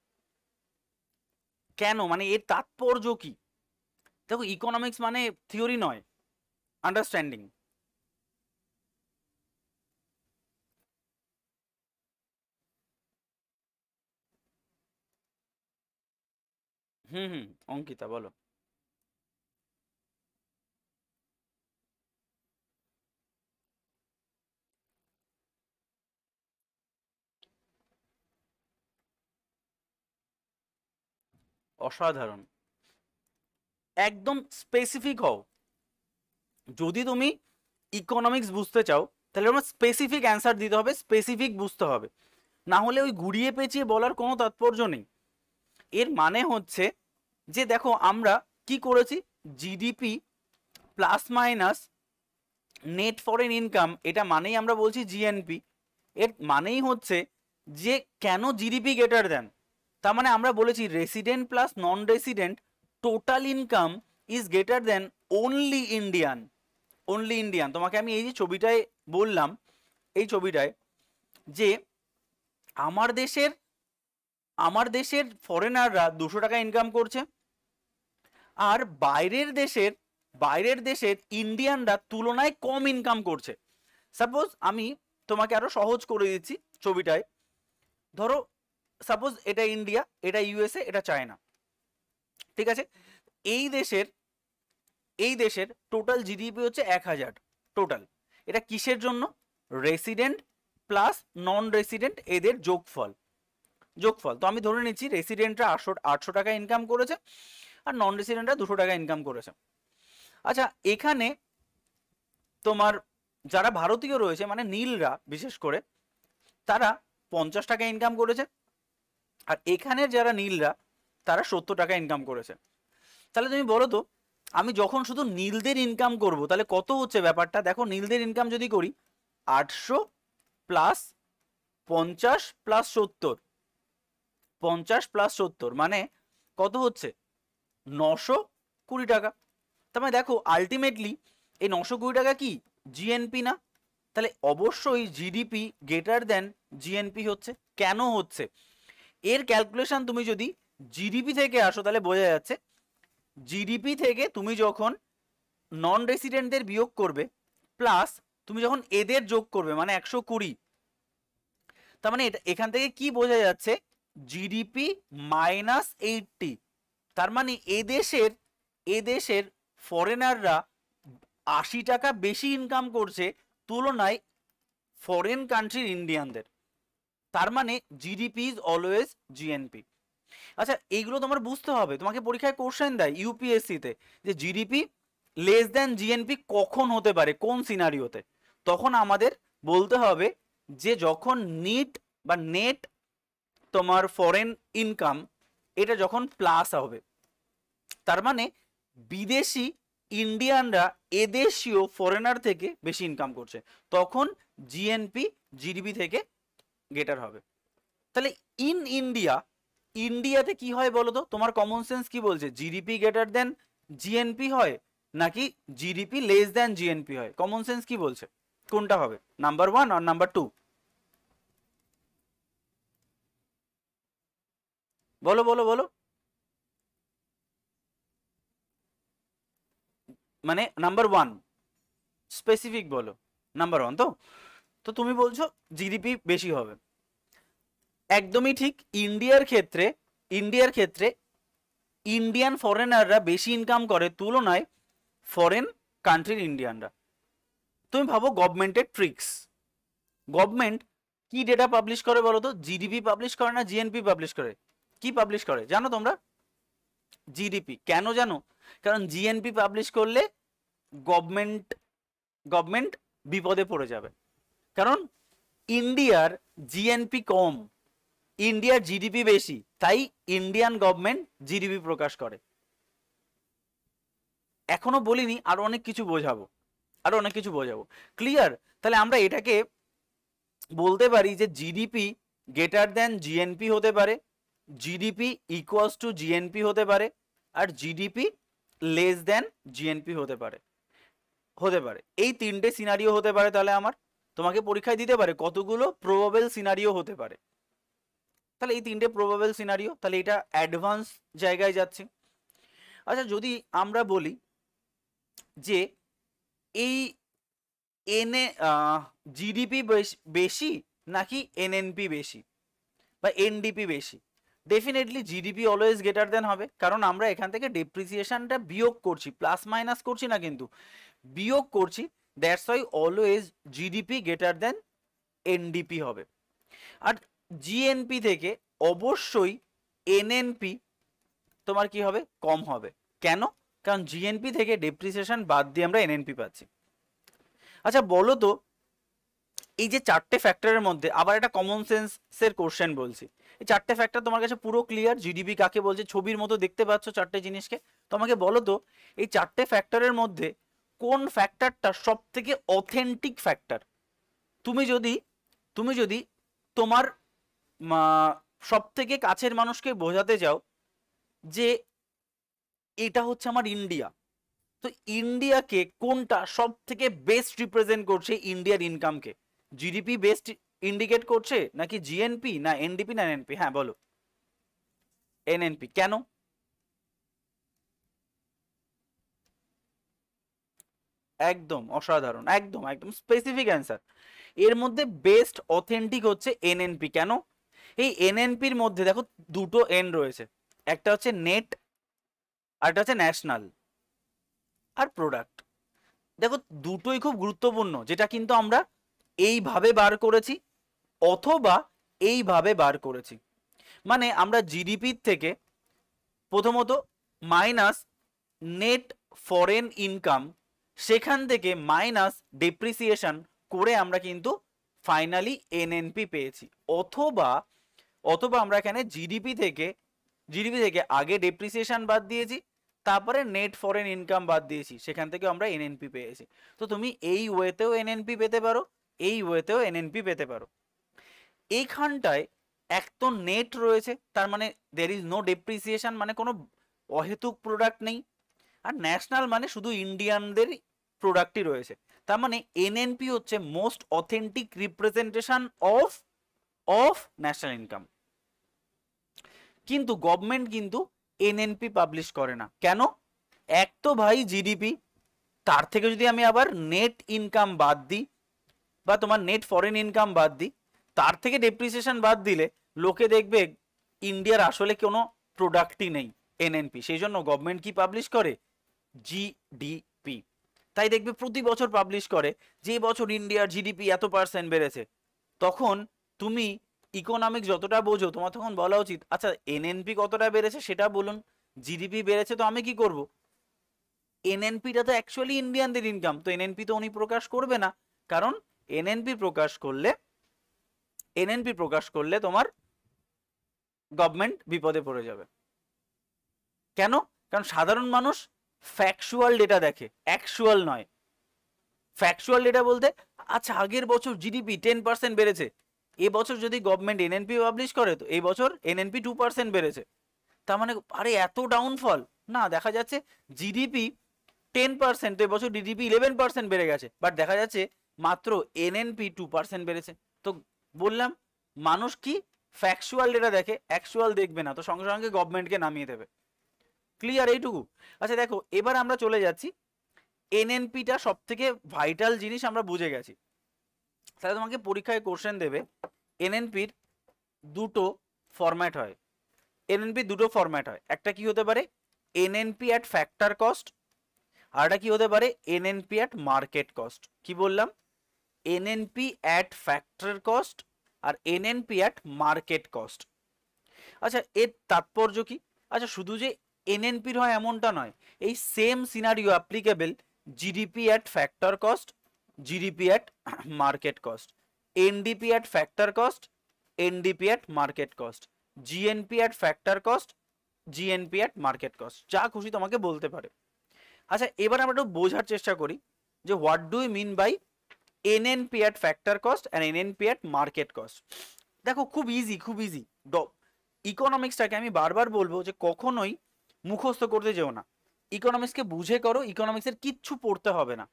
[SPEAKER 1] কেন মানে এর তাৎপর্য কি দেখো ইকোনমিক্স মানে থিওরি নয় আন্ডারস্ট্যান্ডিং হুম হুম অঙ্কিতা বলো অসাধারণ একদম স্পেসিফিক হও যদি তুমি ইকোনমিক্স বুঝতে চাও তাহলে তোমার স্পেসিফিক অ্যান্সার দিতে হবে স্পেসিফিক বুঝতে হবে না হলে ওই ঘুরিয়ে পেঁচিয়ে বলার কোনো তাৎপর্য নেই এর মানে হচ্ছে যে দেখো আমরা কি করেছি GDP plus minus net foreign income এটা মানেই আমরা বলছি জিএনপি এর মানেই হচ্ছে যে কেন জিডিপি গেটার দেন তার মানে আমরা বলেছি resident plus non resident total income is greater than only Indian only Indian তোমাকে আমি এই যে ছবিটায় বললাম এই ছবিটায় যে আমার দেশের আমার দেশের ফরেনাররা দুশো টাকা ইনকাম করছে আর বাইরের দেশের বাইরের দেশের ইন্ডিয়ানরা তুলনায় কম ইনকাম করছে সাপোজ আমি তোমাকে আরো সহজ করে দিচ্ছি ছবিটায় ধরো সাপোজ এটা ইন্ডিয়া এটা ইউএসএ এটা চায়না ঠিক আছে এই দেশের এই দেশের টোটাল জিডিপি হচ্ছে এক হাজার টোটাল এটা কিসের জন্য রেসিডেন্ট প্লাস নন রেসিডেন্ট এদের যোগফল যোগফল তো আমি ধরে নিচ্ছি রেসিডেন্টরা আটশো আটশো টাকা ইনকাম করেছে আর নন রেসিডেন্টরা দুশো টাকা ইনকাম করেছে আচ্ছা এখানে তোমার যারা ভারতীয় রয়েছে মানে নীলরা বিশেষ করে তারা পঞ্চাশ টাকা ইনকাম করেছে আর এখানের যারা নীলরা তারা সত্তর টাকা ইনকাম করেছে তাহলে তুমি বলো তো আমি যখন শুধু নীলদের ইনকাম করব তাহলে কত হচ্ছে ব্যাপারটা দেখো নীলদের ইনকাম যদি করি আটশো প্লাস পঞ্চাশ প্লাস সত্তর পঞ্চাশ প্লাস সত্তর মানে কত হচ্ছে নশো কুড়ি টাকা তার মানে দেখো আলটিমেটলি এই নশো কুড়ি টাকা কি জিএনপি না তাহলে অবশ্যই জিডিপি গ্রেটার দেন জিএনপি হচ্ছে কেন হচ্ছে এর ক্যালকুলেশন তুমি যদি জিডিপি থেকে আসো তাহলে বোঝা যাচ্ছে জিডিপি থেকে তুমি যখন নন রেসিডেন্টদের বিয়োগ করবে প্লাস তুমি যখন এদের যোগ করবে মানে একশো কুড়ি তার মানে এটা এখান থেকে কি বোঝা যাচ্ছে জিডিপি মাইনাস এইটটি তার মানে এদেশের এদেশের ফরেনাররা আশি টাকা বেশি ইনকাম করছে তুলনায় ফরেন কান্ট্রির ইন্ডিয়ানদের তার মানে জিডিপি ইজ অলওয়েজ জিএনপি আচ্ছা এইগুলো তোমার বুঝতে হবে তোমাকে পরীক্ষায় কোশ্চেন দেয় ইউপিএসসিতে যে জিডিপি লেস দেন জিএনপি কখন হতে পারে কোন সিনারিওতে তখন আমাদের বলতে হবে যে যখন নিট বা নেট তোমার ফরেন ইনকাম এটা যখন প্লাস হবে তার মানে বিদেশি ইন্ডিয়ানরা এদেশীয় ফরেনার থেকে বেশি ইনকাম করছে তখন জিএনপি জিডিপি থেকে গেটার হবে তাহলে ইন ইন্ডিয়া ইন্ডিয়াতে কি হয় বলো তো তোমার কমন সেন্স কি বলছে জিডিপি গেটার দেন জিএনপি হয় নাকি জিডিপি লেস দেন জিএনপি হয় কমন সেন্স কি বলছে কোনটা হবে নাম্বার ওয়ান আর নাম্বার টু বলো বলো বলো মানে নাম্বার ওয়ান স্পেসিফিক বলো নাম্বার ওয়ান তো তো তুমি বলছো জিডিপি বেশি হবে একদমই ঠিক ইন্ডিয়ার ক্ষেত্রে ইন্ডিয়ার ক্ষেত্রে ইন্ডিয়ান ফরেনাররা বেশি ইনকাম করে তুলনায় ফরেন কান্ট্রির ইন্ডিয়ানরা তুমি ভাবো গভর্নমেন্টের ট্রিক্স গভর্নমেন্ট কি ডেটা পাবলিশ করে বলো তো জিডিপি পাবলিশ করে না জিএনপি পাবলিশ করে কি পাবলিশ করে জানো তোমরা জিডিপি কেন জানো কারণ জিএনপি পাবলিশ করলে গভর্নমেন্ট গভর্নমেন্ট বিপদে পড়ে যাবে কারণ ইন্ডিয়ার জিএনপি কম ইন্ডিয়ার জিডিপি বেশি তাই ইন্ডিয়ান গভর্নমেন্ট জিডিপি প্রকাশ করে এখনো বলিনি আর অনেক কিছু বোঝাবো আরও অনেক কিছু বোঝাবো ক্লিয়ার তাহলে আমরা এটাকে বলতে পারি যে জিডিপি গ্রেটার দ্যান জিএনপি হতে পারে জিডিপি ইকুয়ালস টু জিএনপি হতে পারে আর জিডিপি লেস দেন জিএনপি হতে পারে হতে পারে এই তিনটে সিনারিও হতে পারে তাহলে আমার তোমাকে পরীক্ষায় দিতে পারে কতগুলো প্রবাবেল সিনারিও হতে পারে তাহলে এই তিনটে প্রবাবেল সিনারিও তাহলে এটা অ্যাডভান্স জায়গায় যাচ্ছে আচ্ছা যদি আমরা বলি যে এই এনএ জিডিপি বেশি নাকি এনএনপি বেশি বা এনডিপি বেশি definitely GDP always greater than হবে কারণ আমরা এখান থেকে ডেপ্রিসিয়েশনটা বিয়োগ করছি প্লাস মাইনাস করছি না কিন্তু বিয়োগ করছি that's why always GDP greater than NDP হবে আর জিএনপি থেকে অবশ্যই এনএনপি তোমার কি হবে কম হবে কেন কারণ জিএনপি থেকে ডেপ্রিসিয়েশন বাদ দিয়ে আমরা এনএনপি পাচ্ছি আচ্ছা বলো তো এই যে চারটে ফ্যাক্টরের মধ্যে আবার একটা কমন সেন্সের কোশ্চেন বলছি এই চারটে ফ্যাক্টর তোমার কাছে পুরো ক্লিয়ার জিডিপি কাকে বলছে ছবির মতো দেখতে পাচ্ছ চারটে জিনিসকে তোমাকে বলো তো এই চারটে ফ্যাক্টরের মধ্যে কোন ফ্যাক্টরটা সব থেকে অথেন্টিক ফ্যাক্টর তুমি যদি তুমি যদি তোমার সব থেকে কাছের মানুষকে বোঝাতে চাও যে এটা হচ্ছে আমার ইন্ডিয়া তো ইন্ডিয়াকে কোনটা সব থেকে বেস্ট রিপ্রেজেন্ট করছে ইন্ডিয়ার ইনকামকে জিডিপি বেস্ট ইন্ডিকেট করছে নাকি জিএনপি না এনডিপি না এনএনপি হ্যাঁ বলো এনএনপি কেন একদম অসাধারণ একদম একদম স্পেসিফিক অ্যান্সার এর মধ্যে বেস্ট অথেন্টিক হচ্ছে এনএনপি কেন এই এনএনপির মধ্যে দেখো দুটো এন রয়েছে একটা হচ্ছে নেট আর একটা হচ্ছে ন্যাশনাল আর প্রোডাক্ট দেখো দুটোই খুব গুরুত্বপূর্ণ যেটা কিন্তু আমরা এইভাবে বার করেছি অথবা এইভাবে বার করেছি মানে আমরা জিডিপির থেকে প্রথমত মাইনাস নেট ফরেন ইনকাম সেখান থেকে মাইনাস ডেপ্রিসিয়েশন করে আমরা কিন্তু ফাইনালি এনএনপি পেয়েছি অথবা অথবা আমরা এখানে জিডিপি থেকে জিডিপি থেকে আগে ডেপ্রিসিয়েশন বাদ দিয়েছি তারপরে নেট ফরেন ইনকাম বাদ দিয়েছি সেখান থেকে আমরা এনএনপি পেয়েছি তো তুমি এই ওয়েতেও এনএনপি পেতে পারো এই ওয়েতেও এনএনপি পেতে পারো এইখানটায় এক তো নেট রয়েছে তার মানে দের ইজ নো ডেপ্রিসিয়েশন মানে কোনো অহেতুক প্রোডাক্ট নেই আর ন্যাশনাল মানে শুধু ইন্ডিয়ানদের প্রোডাক্টই রয়েছে তার মানে এনএনপি হচ্ছে most authentic representation of of national income কিন্তু গভর্নমেন্ট কিন্তু এনএনপি পাবলিশ করে না কেন এক তো ভাই জিডিপি তার থেকে যদি আমি আবার নেট ইনকাম বাদ দিই বা তোমার নেট ফরেন ইনকাম বাদ দি তার থেকে ডেপ্রিসিয়েশন বাদ দিলে লোকে দেখবে ইন্ডিয়ার আসলে কোনো প্রোডাক্টই নেই এনএনপি সেই জন্য গভর্নমেন্ট কি পাবলিশ করে জিডিপি তাই দেখবে প্রতি বছর পাবলিশ করে যে বছর ইন্ডিয়ার জিডিপি এত পার্সেন্ট বেড়েছে তখন তুমি ইকোনমিক্স যতটা বোঝো তোমার তখন বলা উচিত আচ্ছা এনএনপি কতটা বেড়েছে সেটা বলুন জিডিপি বেড়েছে তো আমি কি করব এনএনপিটা তো অ্যাকচুয়ালি ইন্ডিয়ানদের ইনকাম তো এনএনপি তো উনি প্রকাশ করবে না কারণ এনএনপি প্রকাশ করলে এনএনপি প্রকাশ করলে তোমার গভর্নমেন্ট বিপদে পড়ে যাবে কেন কারণ সাধারণ মানুষ ফ্যাকচুয়াল ডেটা দেখে অ্যাকচুয়াল নয় ফ্যাকচুয়াল ডেটা বলতে আচ্ছা আগের বছর জিডিপি টেন পার্সেন্ট বেড়েছে এ বছর যদি গভর্নমেন্ট এনএনপি পাবলিশ করে তো এই বছর এনএনপি টু পার্সেন্ট বেড়েছে তার মানে আরে এত ডাউনফল না দেখা যাচ্ছে জিডিপি টেন পার্সেন্ট তো এবছর জিডিপি ইলেভেন পার্সেন্ট বেড়ে গেছে বাট দেখা যাচ্ছে মাত্র এনএনপি টু পার্সেন্ট বেড়েছে তো বললাম মানুষ কি ফ্যাকচুয়াল ডেটা দেখে অ্যাকচুয়াল দেখবে না তো সঙ্গে সঙ্গে গভর্নমেন্টকে নামিয়ে দেবে ক্লিয়ার এইটুকু আচ্ছা দেখো এবার আমরা চলে যাচ্ছি এনএনপিটা সব থেকে ভাইটাল জিনিস আমরা বুঝে গেছি তাহলে তোমাকে পরীক্ষায় কোশ্চেন দেবে এনএনপির দুটো ফরম্যাট হয় এনএনপি দুটো ফরম্যাট হয় একটা কি হতে পারে এনএনপি অ্যাট ফ্যাক্টর কস্ট আর একটা কি হতে পারে এনএনপি অ্যাট মার্কেট কস্ট কি বললাম এনএনপি অ্যাট ফ্যাক্টরের কস্ট আর এনএনপি অ্যাট মার্কেট কস্ট আচ্ছা এর তাৎপর্য কি আচ্ছা শুধু যে এনএনপির হয় এমনটা নয় এই same scenario applicable GDP at factor cost GDP at market cost NDP at factor cost NDP at market cost GNP at factor cost GNP at market cost যা খুশি তোমাকে বলতে পারে আচ্ছা এবার আমরা একটু বোঝার চেষ্টা করি যে what do you mean by NNP at factor cost and NNP at market cost দেখো খুব ইজি খুব ইজি ড ইকোনমিক্সটাকে আমি বারবার বলবো যে কখনোই মুখস্থ করতে যেও না ইকোনমিক্সকে বুঝে করো ইকোনমিক্সের কিচ্ছু পড়তে হবে না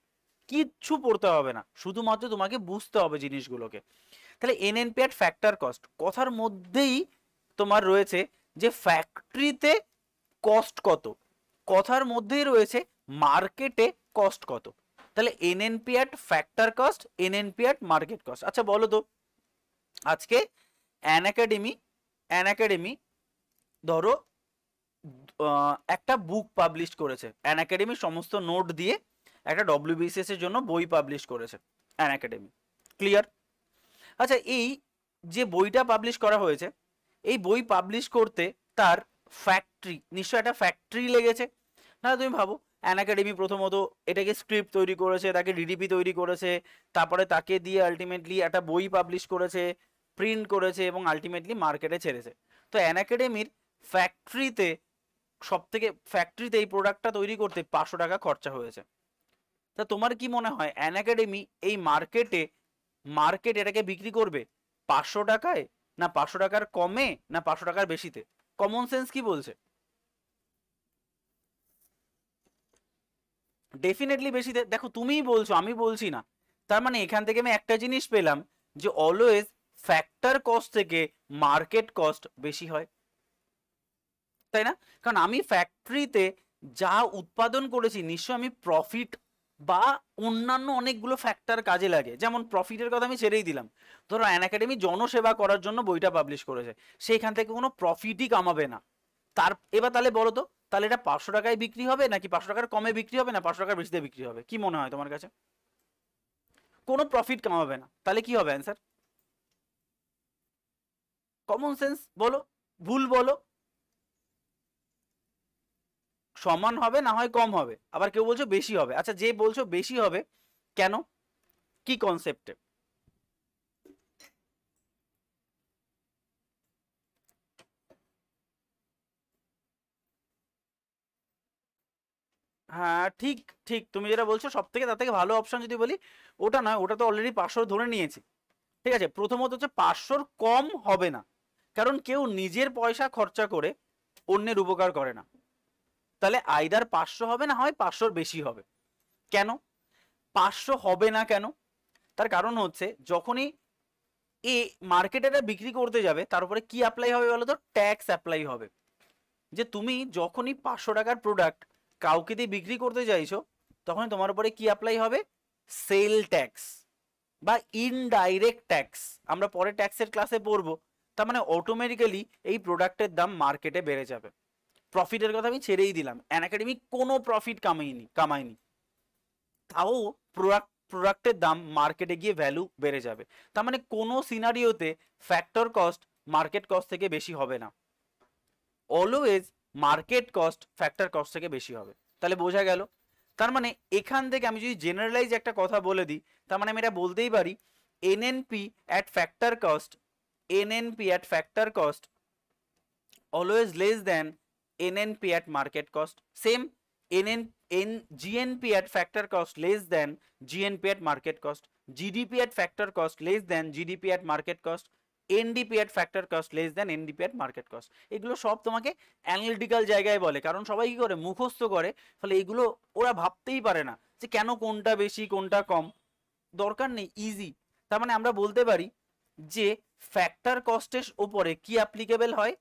[SPEAKER 1] কিচ্ছু পড়তে হবে না শুধুমাত্র তোমাকে বুঝতে হবে জিনিসগুলোকে তাহলে এনএনপি অ্যাট ফ্যাক্টর কস্ট কথার মধ্যেই তোমার রয়েছে যে ফ্যাক্টরিতে কস্ট কত কথার মধ্যেই রয়েছে মার্কেটে কস্ট কত তাহলে NNP at factor cost NNP at market cost আচ্ছা বলো তো আজকে অ্যান একাডেমি অ্যান একাডেমি ধরো একটা বুক পাবলিশ করেছে অ্যান একাডেমি সমস্ত নোট দিয়ে একটা ডব্লিউবিসিএস এর জন্য বই পাবলিশ করেছে অ্যান একাডেমি ক্লিয়ার আচ্ছা এই যে বইটা পাবলিশ করা হয়েছে এই বই পাবলিশ করতে তার ফ্যাক্টরি নিশ্চয় একটা ফ্যাক্টরি লেগেছে না তুমি ভাবো অ্যান একাডেমি প্রথমত এটাকে স্ক্রিপ্ট তৈরি করেছে তাকে ডিডিপি তৈরি করেছে তারপরে তাকে দিয়ে আলটিমেটলি একটা বই পাবলিশ করেছে প্রিন্ট করেছে এবং আলটিমেটলি মার্কেটে ছেড়েছে তো অ্যান একাডেমির ফ্যাক্টরিতে সব থেকে ফ্যাক্টরিতে এই প্রোডাক্টটা তৈরি করতে পাঁচশো টাকা খরচা হয়েছে তা তোমার কি মনে হয় অ্যান একাডেমি এই মার্কেটে মার্কেট এটাকে বিক্রি করবে পাঁচশো টাকায় না পাঁচশো টাকার কমে না পাঁচশো টাকার বেশিতে কমন সেন্স কি বলছে ডেফিনেটলি বেশি দেখো তুমিই বলছো আমি বলছি না তার মানে এখান থেকে আমি একটা জিনিস পেলাম যে অলওয়েজ ফ্যাক্টর কস্ট থেকে মার্কেট কস্ট বেশি হয় তাই না কারণ আমি ফ্যাক্টরিতে যা উৎপাদন করেছি নিশ্চয় আমি প্রফিট বা অন্যান্য অনেকগুলো ফ্যাক্টর কাজে লাগে যেমন প্রফিটের কথা আমি ছেড়েই দিলাম ধরো অ্যান একাডেমি জনসেবা করার জন্য বইটা পাবলিশ করেছে সেইখান থেকে কোনো প্রফিটই কামাবে না তার এবার তাহলে বলো তো তাহলে এটা পাঁচশো টাকায় বিক্রি হবে নাকি পাঁচশো টাকার কমে বিক্রি হবে না পাঁচশো টাকার বেশিতে বিক্রি হবে কি মনে হয় তোমার কাছে কোনো প্রফিট কামাবে না তাহলে কি হবে অ্যান্সার কমন সেন্স বলো ভুল বলো সমান হবে না হয় কম হবে আবার কেউ বলছো বেশি হবে আচ্ছা যে বলছো বেশি হবে কেন কি কনসেপ্টে হ্যাঁ ঠিক ঠিক তুমি যেটা বলছো সব থেকে তার থেকে ভালো অপশান যদি বলি ওটা নয় ওটা তো অলরেডি পাঁচশো ধরে নিয়েছি ঠিক আছে প্রথমত হচ্ছে পাঁচশোর কম হবে না কারণ কেউ নিজের পয়সা খরচা করে অন্যের উপকার করে না তাহলে আইদার পাঁচশো হবে না হয় পাঁচশোর বেশি হবে কেন পাঁচশো হবে না কেন তার কারণ হচ্ছে যখনই এ মার্কেটে এটা বিক্রি করতে যাবে তার উপরে কী অ্যাপ্লাই হবে বলো তো ট্যাক্স অ্যাপ্লাই হবে যে তুমি যখনই পাঁচশো টাকার প্রোডাক্ট কাউকে দিয়ে বিক্রি করতে চাইছো তখন তোমার উপরে কি অ্যাপ্লাই হবে সেল ট্যাক্স বা ইনডাইরেক্ট ট্যাক্স আমরা পরে ট্যাক্সের ক্লাসে পড়বো তার মানে অটোমেটিক্যালি এই প্রোডাক্টের দাম মার্কেটে বেড়ে যাবে প্রফিটের কথা আমি ছেড়েই দিলাম অ্যান একাডেমি কোনো প্রফিট কামাইনি কামায়নি তাও প্রোডাক্ট প্রোডাক্টের দাম মার্কেটে গিয়ে ভ্যালু বেড়ে যাবে তার মানে কোনো সিনারিওতে ফ্যাক্টর কস্ট মার্কেট কস্ট থেকে বেশি হবে না always market cost factor cost থেকে বেশি হবে তাহলে বোঝা গেল তার মানে এখান থেকে আমি যদি জেনারেলাইজ একটা কথা বলে দিই তার মানে আমি এটা বলতেই পারি NNP at factor cost NNP at factor cost always less than NNP at market cost same NN N GNP at factor cost less than GNP at market cost GDP at factor cost less than GDP at market cost NDP at factor cost less than NDP at market cost এগুলো সব তোমাকে analytical জায়গায় বলে কারণ সবাই কী করে মুখস্থ করে ফলে এগুলো ওরা ভাবতেই পারে না যে কেন কোনটা বেশি কোনটা কম দরকার নেই ইজি তার মানে আমরা বলতে পারি যে ফ্যাক্টর কস্টের ওপরে কি অ্যাপ্লিকেবল হয়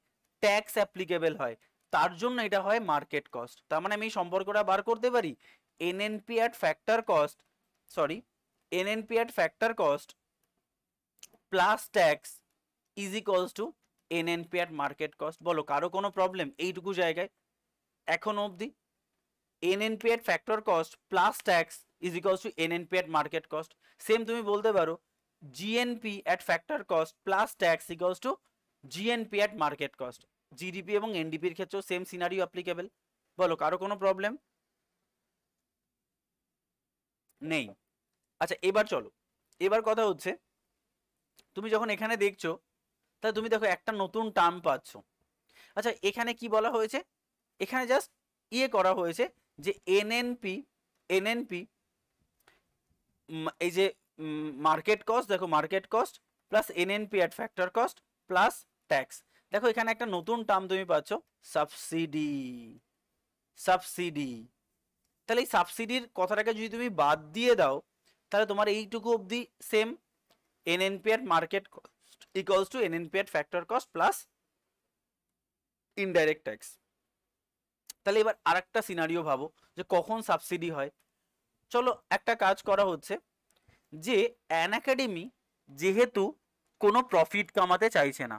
[SPEAKER 1] ট্যাক্স অ্যাপ্লিকেবল হয় তার জন্য এটা হয় মার্কেট কস্ট তার মানে আমি এই সম্পর্কটা বার করতে পারি NNP at factor cost sorry NNP at factor cost plus tax is equals to N N P at market cost বলো কারো কোনো প্রবলেম এইটুকু জায়গায় এখন অবধি N N P at factor cost plus tax is equals to N N P at market cost same তুমি বলতে পারো GNP at factor cost plus tax equals to GNP at market cost GDP এবং এনডিপির ক্ষেত্রেও same scenario applicable বলো কারো কোনো problem নেই আচ্ছা এবার চলো এবার কথা হচ্ছে তুমি যখন এখানে দেখছো তাহলে তুমি দেখো একটা নতুন টার্ম পাচ্ছ আচ্ছা এখানে কি বলা হয়েছে এখানে জাস্ট ইয়ে করা হয়েছে যে এনএনপি এনএনপি এই যে মার্কেট কস্ট দেখো market cost plus NNP at factor cost plus tax দেখো এখানে একটা নতুন টার্ম তুমি পাচ্ছ সাবসিডি সাবসিডি তাহলে এই সাবসিডির কথাটাকে যদি তুমি বাদ দিয়ে দাও তাহলে তোমার এইটুকু অবধি same NNP at market equals to NNP at factor cost plus indirect tax তাহলে এবার আর একটা সিনারিও ভাবো যে কখন সাবসিডি হয় চলো একটা কাজ করা হচ্ছে যে অ্যান একাডেমি যেহেতু কোনো প্রফিট কামাতে চাইছে না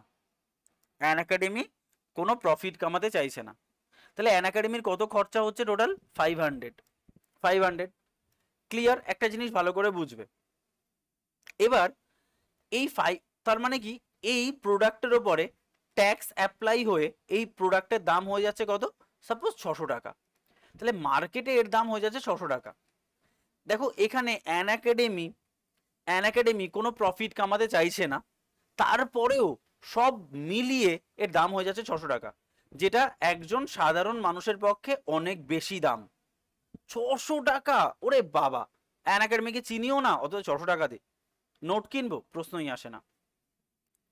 [SPEAKER 1] অ্যান একাডেমি কোনো প্রফিট কামাতে চাইছে না তাহলে অ্যান একাডেমির কত খরচা হচ্ছে total five hundred five hundred clear একটা জিনিস ভালো করে বুঝবে এবার এই ফাইভ তার মানে কি এই প্রোডাক্টের ওপরে ট্যাক্স অ্যাপ্লাই হয়ে এই প্রোডাক্টের দাম হয়ে যাচ্ছে কত সাপোজ ছশো টাকা তাহলে মার্কেটে এর দাম হয়ে যাচ্ছে ছশো টাকা দেখো এখানে অ্যান অ্যাকাডেমি অ্যান অ্যাকাডেমি কোনো প্রফিট কামাতে চাইছে না তারপরেও সব মিলিয়ে এর দাম হয়ে যাচ্ছে ছশো টাকা যেটা একজন সাধারণ মানুষের পক্ষে অনেক বেশি দাম ছশো টাকা ওরে বাবা অ্যান অ্যাকাডেমিকে চিনিও না অত ছশো টাকা দিয়ে নোট কিনবো প্রশ্নই আসে না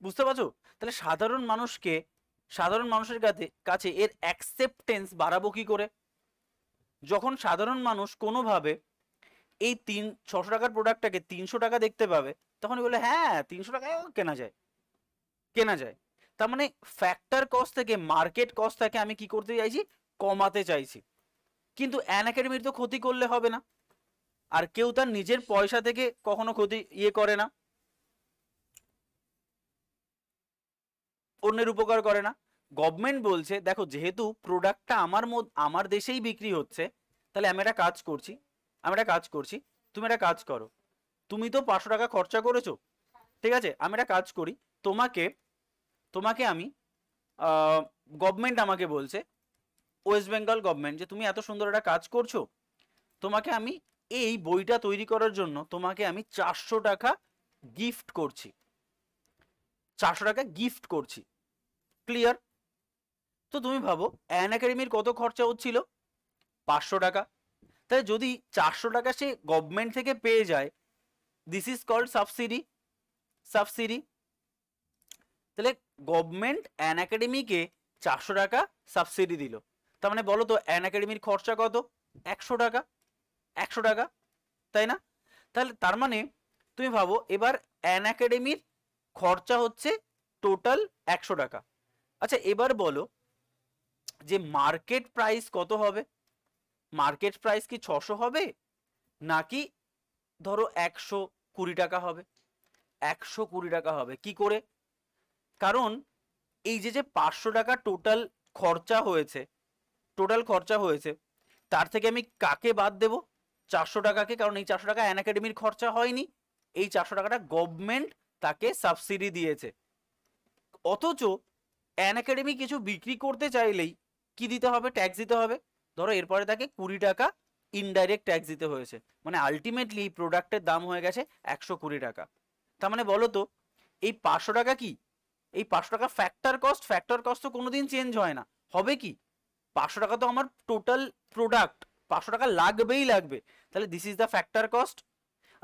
[SPEAKER 1] বুঝতে পারছো তাহলে সাধারণ মানুষকে সাধারণ মানুষের কাছে কাছে এর অ্যাকসেপ্টেন্স বাড়াবো কী করে যখন সাধারণ মানুষ কোনোভাবে এই তিন ছশো টাকার প্রোডাক্টটাকে তিনশো টাকা দেখতে পাবে তখন বলে হ্যাঁ তিনশো টাকায় কেনা যায় কেনা যায় তার মানে ফ্যাক্টর কস্ট থেকে মার্কেট কস্ট থেকে আমি কি করতে চাইছি কমাতে চাইছি কিন্তু অ্যান একাডেমির তো ক্ষতি করলে হবে না আর কেউ তার নিজের পয়সা থেকে কখনো ক্ষতি ইয়ে করে না অন্যের উপকার করে না গভর্নমেন্ট বলছে দেখো যেহেতু প্রোডাক্টটা আমার আমার দেশেই বিক্রি হচ্ছে তাহলে আমি একটা কাজ করছি আমি একটা কাজ করছি তুমি একটা কাজ করো তুমি তো পাঁচশো টাকা খরচা করেছো ঠিক আছে আমি একটা কাজ করি তোমাকে তোমাকে আমি গভর্নমেন্ট আমাকে বলছে ওয়েস্ট বেঙ্গল গভর্নমেন্ট যে তুমি এত সুন্দর একটা কাজ করছো তোমাকে আমি এই বইটা তৈরি করার জন্য তোমাকে আমি চারশো টাকা গিফট করছি চারশো টাকা গিফট করছি ক্লিয়ার তো তুমি ভাবো অ্যান একাডেমির কত খরচা হচ্ছিল পাঁচশো টাকা তাই যদি চারশো টাকা সে গভর্নমেন্ট থেকে পেয়ে যায় this is called subsidy subsidy তাহলে গভর্নমেন্ট অ্যান একাডেমিকে চারশো টাকা সাবসিডি দিল তার মানে বলো তো অ্যান একাডেমির খরচা কত একশো টাকা একশো টাকা তাই না তাহলে তার মানে তুমি ভাবো এবার অ্যান একাডেমির খরচা হচ্ছে টোটাল একশো টাকা আচ্ছা এবার বলো যে মার্কেট প্রাইস কত হবে মার্কেট প্রাইস কি ছশো হবে নাকি ধরো একশো কুড়ি টাকা হবে একশো কুড়ি টাকা হবে কি করে কারণ এই যে যে পাঁচশো টাকা টোটাল খরচা হয়েছে টোটাল খরচা হয়েছে তার থেকে আমি কাকে বাদ দেব চারশো টাকাকে কারণ এই চারশো টাকা অ্যান একাডেমির খরচা হয়নি এই চারশো টাকাটা গভর্নমেন্ট তাকে সাবসিডি দিয়েছে অথচ অ্যান একাডেমি কিছু বিক্রি করতে চাইলেই কি দিতে হবে ট্যাক্স দিতে হবে ধরো এরপরে তাকে কুড়ি টাকা ইনডাইরেক্ট ট্যাক্স দিতে হয়েছে মানে আলটিমেটলি এই প্রোডাক্টের দাম হয়ে গেছে একশো কুড়ি টাকা তার মানে বলো তো এই পাঁচশো টাকা কি এই পাঁচশো টাকা ফ্যাক্টর কস্ট ফ্যাক্টর কস্ট তো কোনোদিন চেঞ্জ হয় না হবে কি পাঁচশো টাকা তো আমার টোটাল প্রোডাক্ট পাঁচশো টাকা লাগবেই লাগবে তাহলে this is the factor cost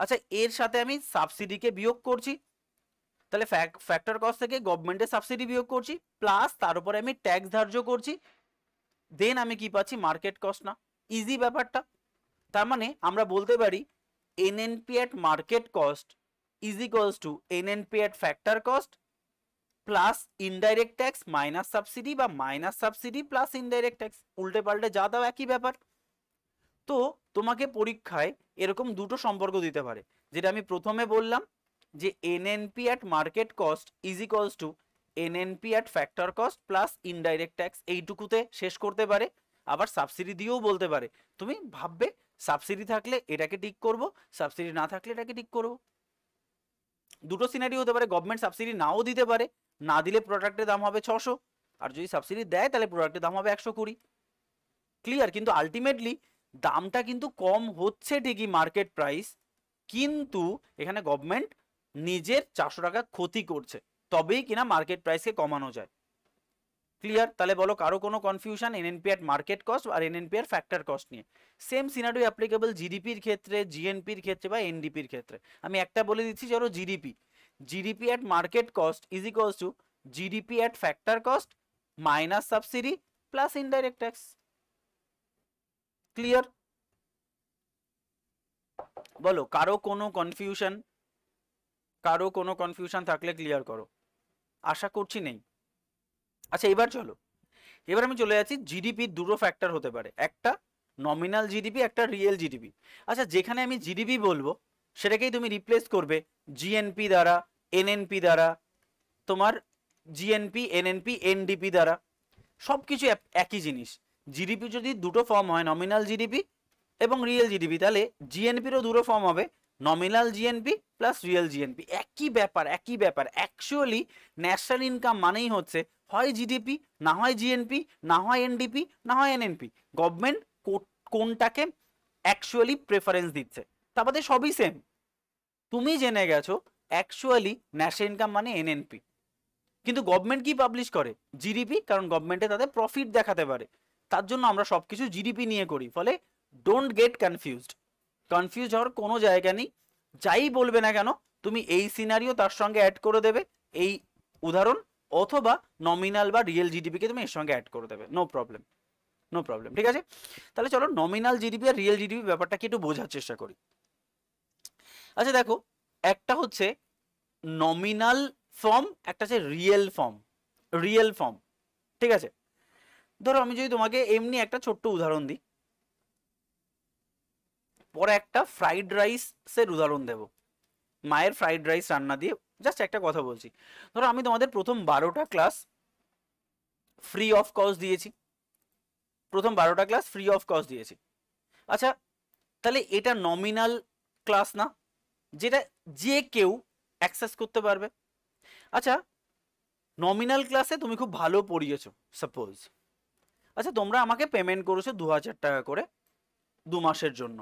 [SPEAKER 1] আচ্ছা এর সাথে আমি সাবসিডিকে বিয়োগ করছি তাহলে ফ্যাক্টর কস্ট থেকে গভর্নমেন্টের সাবসিডি বিয়োগ করছি প্লাস তার উপরে আমি ট্যাক্স ধার্য করছি দেন আমি কি পাচ্ছি মার্কেট কস্ট না ইজি ব্যাপারটা তার মানে আমরা বলতে পারি NNP at market cost is equals to NNP at factor cost plus indirect tax minus subsidy বা minus subsidy plus indirect tax উল্টে পাল্টে যা দাও একই ব্যাপার তো তোমাকে পরীক্ষায় এরকম দুটো সম্পর্ক দিতে পারে যেটা আমি প্রথমে বললাম যে NNP at market cost is equals to NNP at factor cost plus indirect tax এইটুকুতে শেষ করতে পারে আবার সাবসিডি দিয়েও বলতে পারে তুমি ভাববে সাবসিডি থাকলে এটাকে টিক করব সাবসিডি না থাকলে এটাকে টিক করব দুটো সিনারি হতে পারে গভর্নমেন্ট সাবসিডি নাও দিতে পারে না দিলে প্রোডাক্টের দাম হবে ছশো আর যদি সাবসিডি দেয় তাহলে প্রোডাক্টের দাম হবে একশো কুড়ি ক্লিয়ার কিন্তু আলটিমেটলি দামটা কিন্তু কম হচ্ছে ঠিকই মার্কেট প্রাইস কিন্তু এখানে গভর্নমেন্ট নিজের চারশো টাকা ক্ষতি করছে তবেই কিনা মার্কেট প্রাইসকে কমানো যায় ক্লিয়ার তাহলে বলো কারো কোনো confusion NNP at market cost আর এনএনপি এর ফ্যাক্টর কস্ট নিয়ে সেম সিনারি অ্যাপ্লিকেবল জিডিপির ক্ষেত্রে জিএনপির ক্ষেত্রে বা এনডিপির ক্ষেত্রে আমি একটা বলে দিচ্ছি ধরো GDP GDP at market cost is equals to GDP at factor cost minus subsidy plus indirect tax clear বলো কারো কোনো কনফিউশন কারো কোনো কনফিউশন থাকলে ক্লিয়ার করো আশা করছি নেই আচ্ছা এবার চলো এবার আমি চলে যাচ্ছি জিডিপির দুটো ফ্যাক্টর হতে পারে একটা নমিনাল জিডিপি একটা রিয়েল জিডিপি আচ্ছা যেখানে আমি জিডিপি বলবো সেটাকেই তুমি রিপ্লেস করবে জিএনপি দ্বারা এনএনপি দ্বারা তোমার জিএনপি এনএনপি এনডিপি দ্বারা সব কিছু একই জিনিস জিডিপি যদি দুটো ফর্ম হয় নমিনাল জিডিপি এবং রিয়েল জিডিপি তাহলে জিএনপিরও দুটো ফর্ম হবে nominal GNP plus real GNP একই ব্যাপার একই ব্যাপার অ্যাকচুয়ালি ন্যাশনাল ইনকাম মানেই হচ্ছে হয় জিডিপি না হয় জিএনপি না হয় এনডিপি না হয় এনএনপি গভর্নমেন্ট কোনটাকে অ্যাকচুয়ালি প্রেফারেন্স দিচ্ছে তারপরে সবই সেম তুমি জেনে গেছো অ্যাকচুয়ালি ন্যাশনাল ইনকাম মানে এনএনপি কিন্তু গভর্নমেন্ট কি পাবলিশ করে জিডিপি কারণ গভর্নমেন্টে তাদের প্রফিট দেখাতে পারে তার জন্য আমরা সব কিছু জিডিপি নিয়ে করি ফলে ডোন্ট গেট কনফিউজড কনফিউজ হওয়ার কোনো জায়গা নেই যাই বলবে না কেন তুমি এই সিনারিও তার সঙ্গে অ্যাড করে দেবে এই উদাহরণ অথবা নমিনাল বা রিয়েল জিডিপিকে তুমি এর সঙ্গে অ্যাড করে দেবে নো প্রবলেম নো প্রবলেম ঠিক আছে তাহলে চলো নমিনাল জিডিপি আর রিয়েল জিডিপি ব্যাপারটাকে একটু বোঝার চেষ্টা করি আচ্ছা দেখো একটা হচ্ছে নমিনাল ফর্ম একটা হচ্ছে রিয়েল ফর্ম রিয়েল ফর্ম ঠিক আছে ধরো আমি যদি তোমাকে এমনি একটা ছোট্ট উদাহরণ দিই পরে একটা ফ্রাইড রাইসের উদাহরণ দেব মায়ের ফ্রাইড রাইস রান্না দিয়ে জাস্ট একটা কথা বলছি ধরো আমি তোমাদের প্রথম বারোটা ক্লাস ফ্রি অফ কস্ট দিয়েছি প্রথম বারোটা ক্লাস ফ্রি অফ কস্ট দিয়েছি আচ্ছা তাহলে এটা নমিনাল ক্লাস না যেটা যে কেউ অ্যাক্সেস করতে পারবে আচ্ছা নমিনাল ক্লাসে তুমি খুব ভালো পড়িয়েছো সাপোজ আচ্ছা তোমরা আমাকে পেমেন্ট করেছো দু হাজার টাকা করে দু মাসের জন্য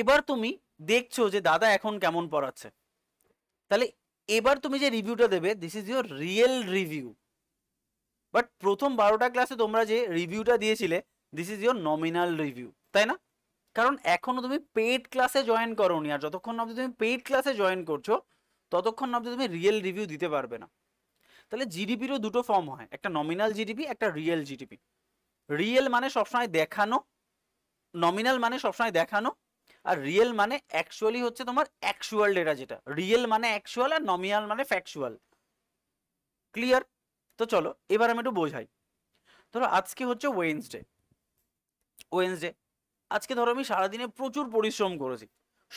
[SPEAKER 1] এবার তুমি দেখছো যে দাদা এখন কেমন পড়াচ্ছে তাহলে এবার তুমি যে রিভিউটা দেবে this is your real review but প্রথম বারোটা ক্লাসে তোমরা যে রিভিউটা দিয়েছিলে this is your nominal review তাই না কারণ এখনও তুমি পেড ক্লাসে জয়েন করোনি আর যতক্ষণ অবধি তুমি পেড ক্লাসে জয়েন করছো ততক্ষণ অবধি তুমি রিয়েল রিভিউ দিতে পারবে না তাহলে জিডিপিরও দুটো ফর্ম হয় একটা নমিনাল জিডিপি একটা রিয়েল জিডিপি রিয়েল মানে সবসময় দেখানো নমিনাল মানে সবসময় দেখানো আর রিয়েল মানে অ্যাকচুয়ালি হচ্ছে তোমার অ্যাকচুয়াল ডেটা যেটা রিয়েল মানে অ্যাকচুয়াল আর নমিয়াল মানে ফ্যাকচুয়াল ক্লিয়ার তো চলো এবার আমি একটু বোঝাই ধরো আজকে হচ্ছে ওয়েন্সডে ওয়েন্সডে আজকে ধরো আমি সারাদিনে প্রচুর পরিশ্রম করেছি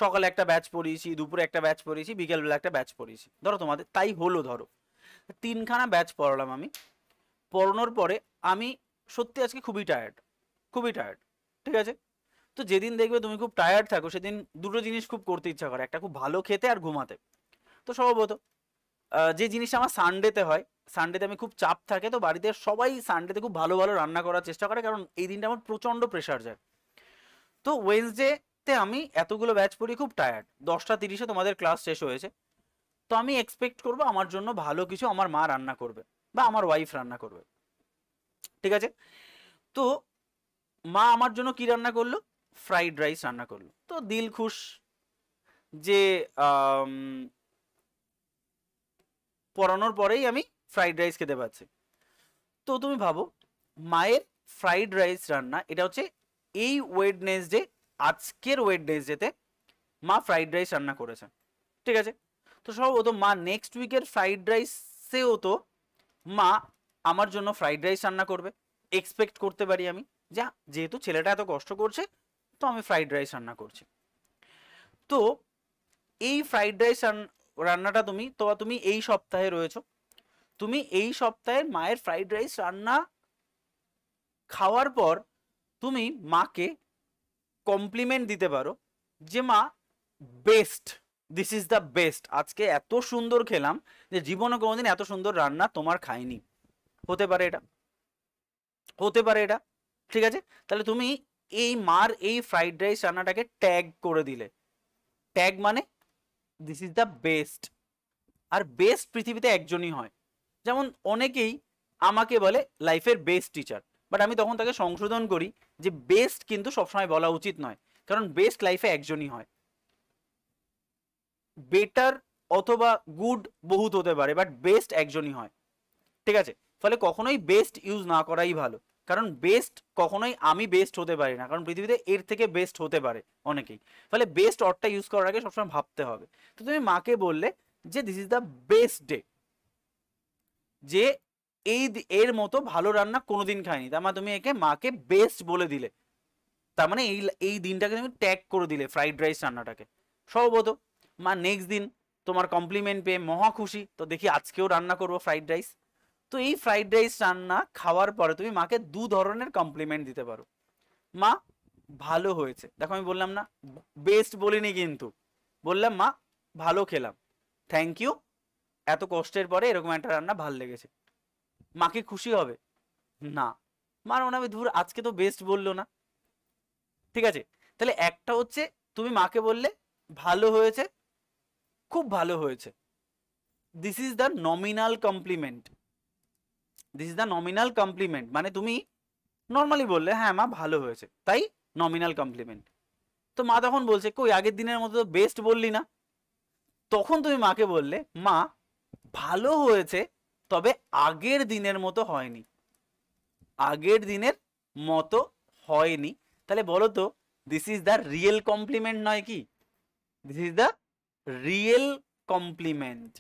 [SPEAKER 1] সকালে একটা ব্যাচ পড়িয়েছি দুপুরে একটা ব্যাচ পড়িয়েছি বিকেলবেলা একটা ব্যাচ পড়িয়েছি ধরো তোমাদের তাই হলো ধরো তিনখানা ব্যাচ পড়ালাম আমি পড়ানোর পরে আমি সত্যি আজকে খুবই টায়ার্ড খুবই টায়ার্ড ঠিক আছে তো যেদিন দেখবে তুমি খুব টায়ার্ড থাকো সেদিন দুটো জিনিস খুব করতে ইচ্ছা করে একটা খুব ভালো খেতে আর ঘুমাতে তো সম্ভবত যে জিনিসটা আমার সানডেতে হয় সানডেতে আমি খুব চাপ থাকে তো বাড়িতে সবাই সানডেতে খুব ভালো ভালো রান্না করার চেষ্টা করে কারণ এই দিনটা আমার প্রচণ্ড প্রেশার যায় তো ওয়েন্সডেতে আমি এতগুলো ব্যাচ পড়ি খুব টায়ার্ড দশটা তিরিশে তোমাদের ক্লাস শেষ হয়েছে তো আমি এক্সপেক্ট করব আমার জন্য ভালো কিছু আমার মা রান্না করবে বা আমার ওয়াইফ রান্না করবে ঠিক আছে তো মা আমার জন্য কি রান্না করলো ফ্রাইড রাইস রান্না করলো তো দিলখুশ যে পড়ানোর পরেই আমি ফ্রাইড রাইস খেতে পাচ্ছি তো তুমি ভাবো মায়ের ফ্রাইড রাইস রান্না এটা হচ্ছে এই ওয়েডনেসডে আজকের ওয়েডনেসডেতে মা ফ্রাইড রাইস রান্না করেছে ঠিক আছে তো সম্ভবত মা নেক্সট উইকের ফ্রাইড রাইসেও তো মা আমার জন্য ফ্রাইড রাইস রান্না করবে এক্সপেক্ট করতে পারি আমি যা যেহেতু ছেলেটা এত কষ্ট করছে তো আমি ফ্রাইড রাইস রান্না করছি তো এই ফ্রাইড রাইস রান্নাটা তুমি তো তুমি এই সপ্তাহে রয়েছো তুমি এই সপ্তাহে মায়ের ফ্রাইড রাইস রান্না খাওয়ার পর তুমি মাকে কমপ্লিমেন্ট দিতে পারো যে মা best this is the best আজকে এত সুন্দর খেলাম যে জীবনে কোনোদিন এত সুন্দর রান্না তোমার খায়নি হতে পারে এটা হতে পারে এটা ঠিক আছে তাহলে তুমি এই মার এই ফ্রাইড রাইস রান্নাটাকে ট্যাগ করে দিলে ট্যাগ মানে দিস ইজ দ্য বেস্ট আর বেস্ট পৃথিবীতে একজনই হয় যেমন অনেকেই আমাকে বলে লাইফের বেস্ট টিচার বাট আমি তখন তাকে সংশোধন করি যে বেস্ট কিন্তু সবসময় বলা উচিত নয় কারণ বেস্ট লাইফে একজনই হয় বেটার অথবা গুড বহুত হতে পারে বাট বেস্ট একজনই হয় ঠিক আছে ফলে কখনোই বেস্ট ইউজ না করাই ভালো কারণ বেস্ট কখনোই আমি বেস্ট হতে পারি না কারণ পৃথিবীতে এর থেকে বেস্ট হতে পারে অনেকেই ফলে বেস্ট অটটা ইউজ করার আগে সবসময় ভাবতে হবে তো তুমি মাকে বললে যে this is the best day যে এই এর মতো ভালো রান্না কোনোদিন খায়নি তার মানে তুমি একে মাকে বেস্ট বলে দিলে তার মানে এই এই দিনটাকে তুমি ট্যাগ করে দিলে ফ্রাইড রাইস রান্নাটাকে সর্বত মা নেক্সট দিন তোমার কমপ্লিমেন্ট পেয়ে মহা খুশি তো দেখি আজকেও রান্না করবো ফ্রাইড রাইস তো এই ফ্রাইড রাইস রান্না খাওয়ার পরে তুমি মাকে দু ধরনের কমপ্লিমেন্ট দিতে পারো মা ভালো হয়েছে দেখো আমি বললাম না বেস্ট বলিনি কিন্তু বললাম মা ভালো খেলাম থ্যাংক ইউ এত কষ্টের পরে এরকম একটা রান্না ভাল লেগেছে মাকে খুশি হবে না মার মনে হবে ধুর আজকে তো বেস্ট বললো না ঠিক আছে তাহলে একটা হচ্ছে তুমি মাকে বললে ভালো হয়েছে খুব ভালো হয়েছে this is the nominal compliment this is the nominal compliment মানে তুমি নর্মালি বললে হ্যাঁ মা ভালো হয়েছে তাই নমিনাল কমপ্লিমেন্ট তো মা তখন বলছে কই আগের দিনের মতো তো বেস্ট বললি না তখন তুমি মাকে বললে মা ভালো হয়েছে তবে আগের দিনের মতো হয়নি আগের দিনের মতো হয়নি তাহলে বলো তো this is the real compliment নয় কি this is the real compliment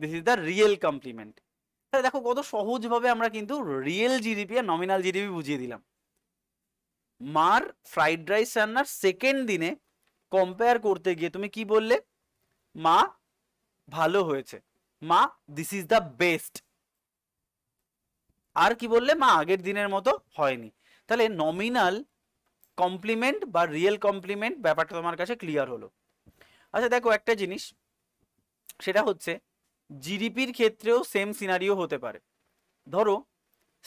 [SPEAKER 1] this is the real compliment দেখো কত সহজভাবে আমরা কিন্তু রিয়েল জিডিপি আর নমিনাল জিডিপি বুঝিয়ে দিলাম মার ফ্রাইড রাইস রান্নার সেকেন্ড দিনে কম্পেয়ার করতে গিয়ে তুমি কি বললে মা ভালো হয়েছে মা দিস ইজ দ্য বেস্ট আর কি বললে মা আগের দিনের মতো হয়নি তাহলে নমিনাল কমপ্লিমেন্ট বা রিয়েল কমপ্লিমেন্ট ব্যাপারটা তোমার কাছে ক্লিয়ার হলো আচ্ছা দেখো একটা জিনিস সেটা হচ্ছে জিডিপির ক্ষেত্রেও সেম সিনারিও হতে পারে ধরো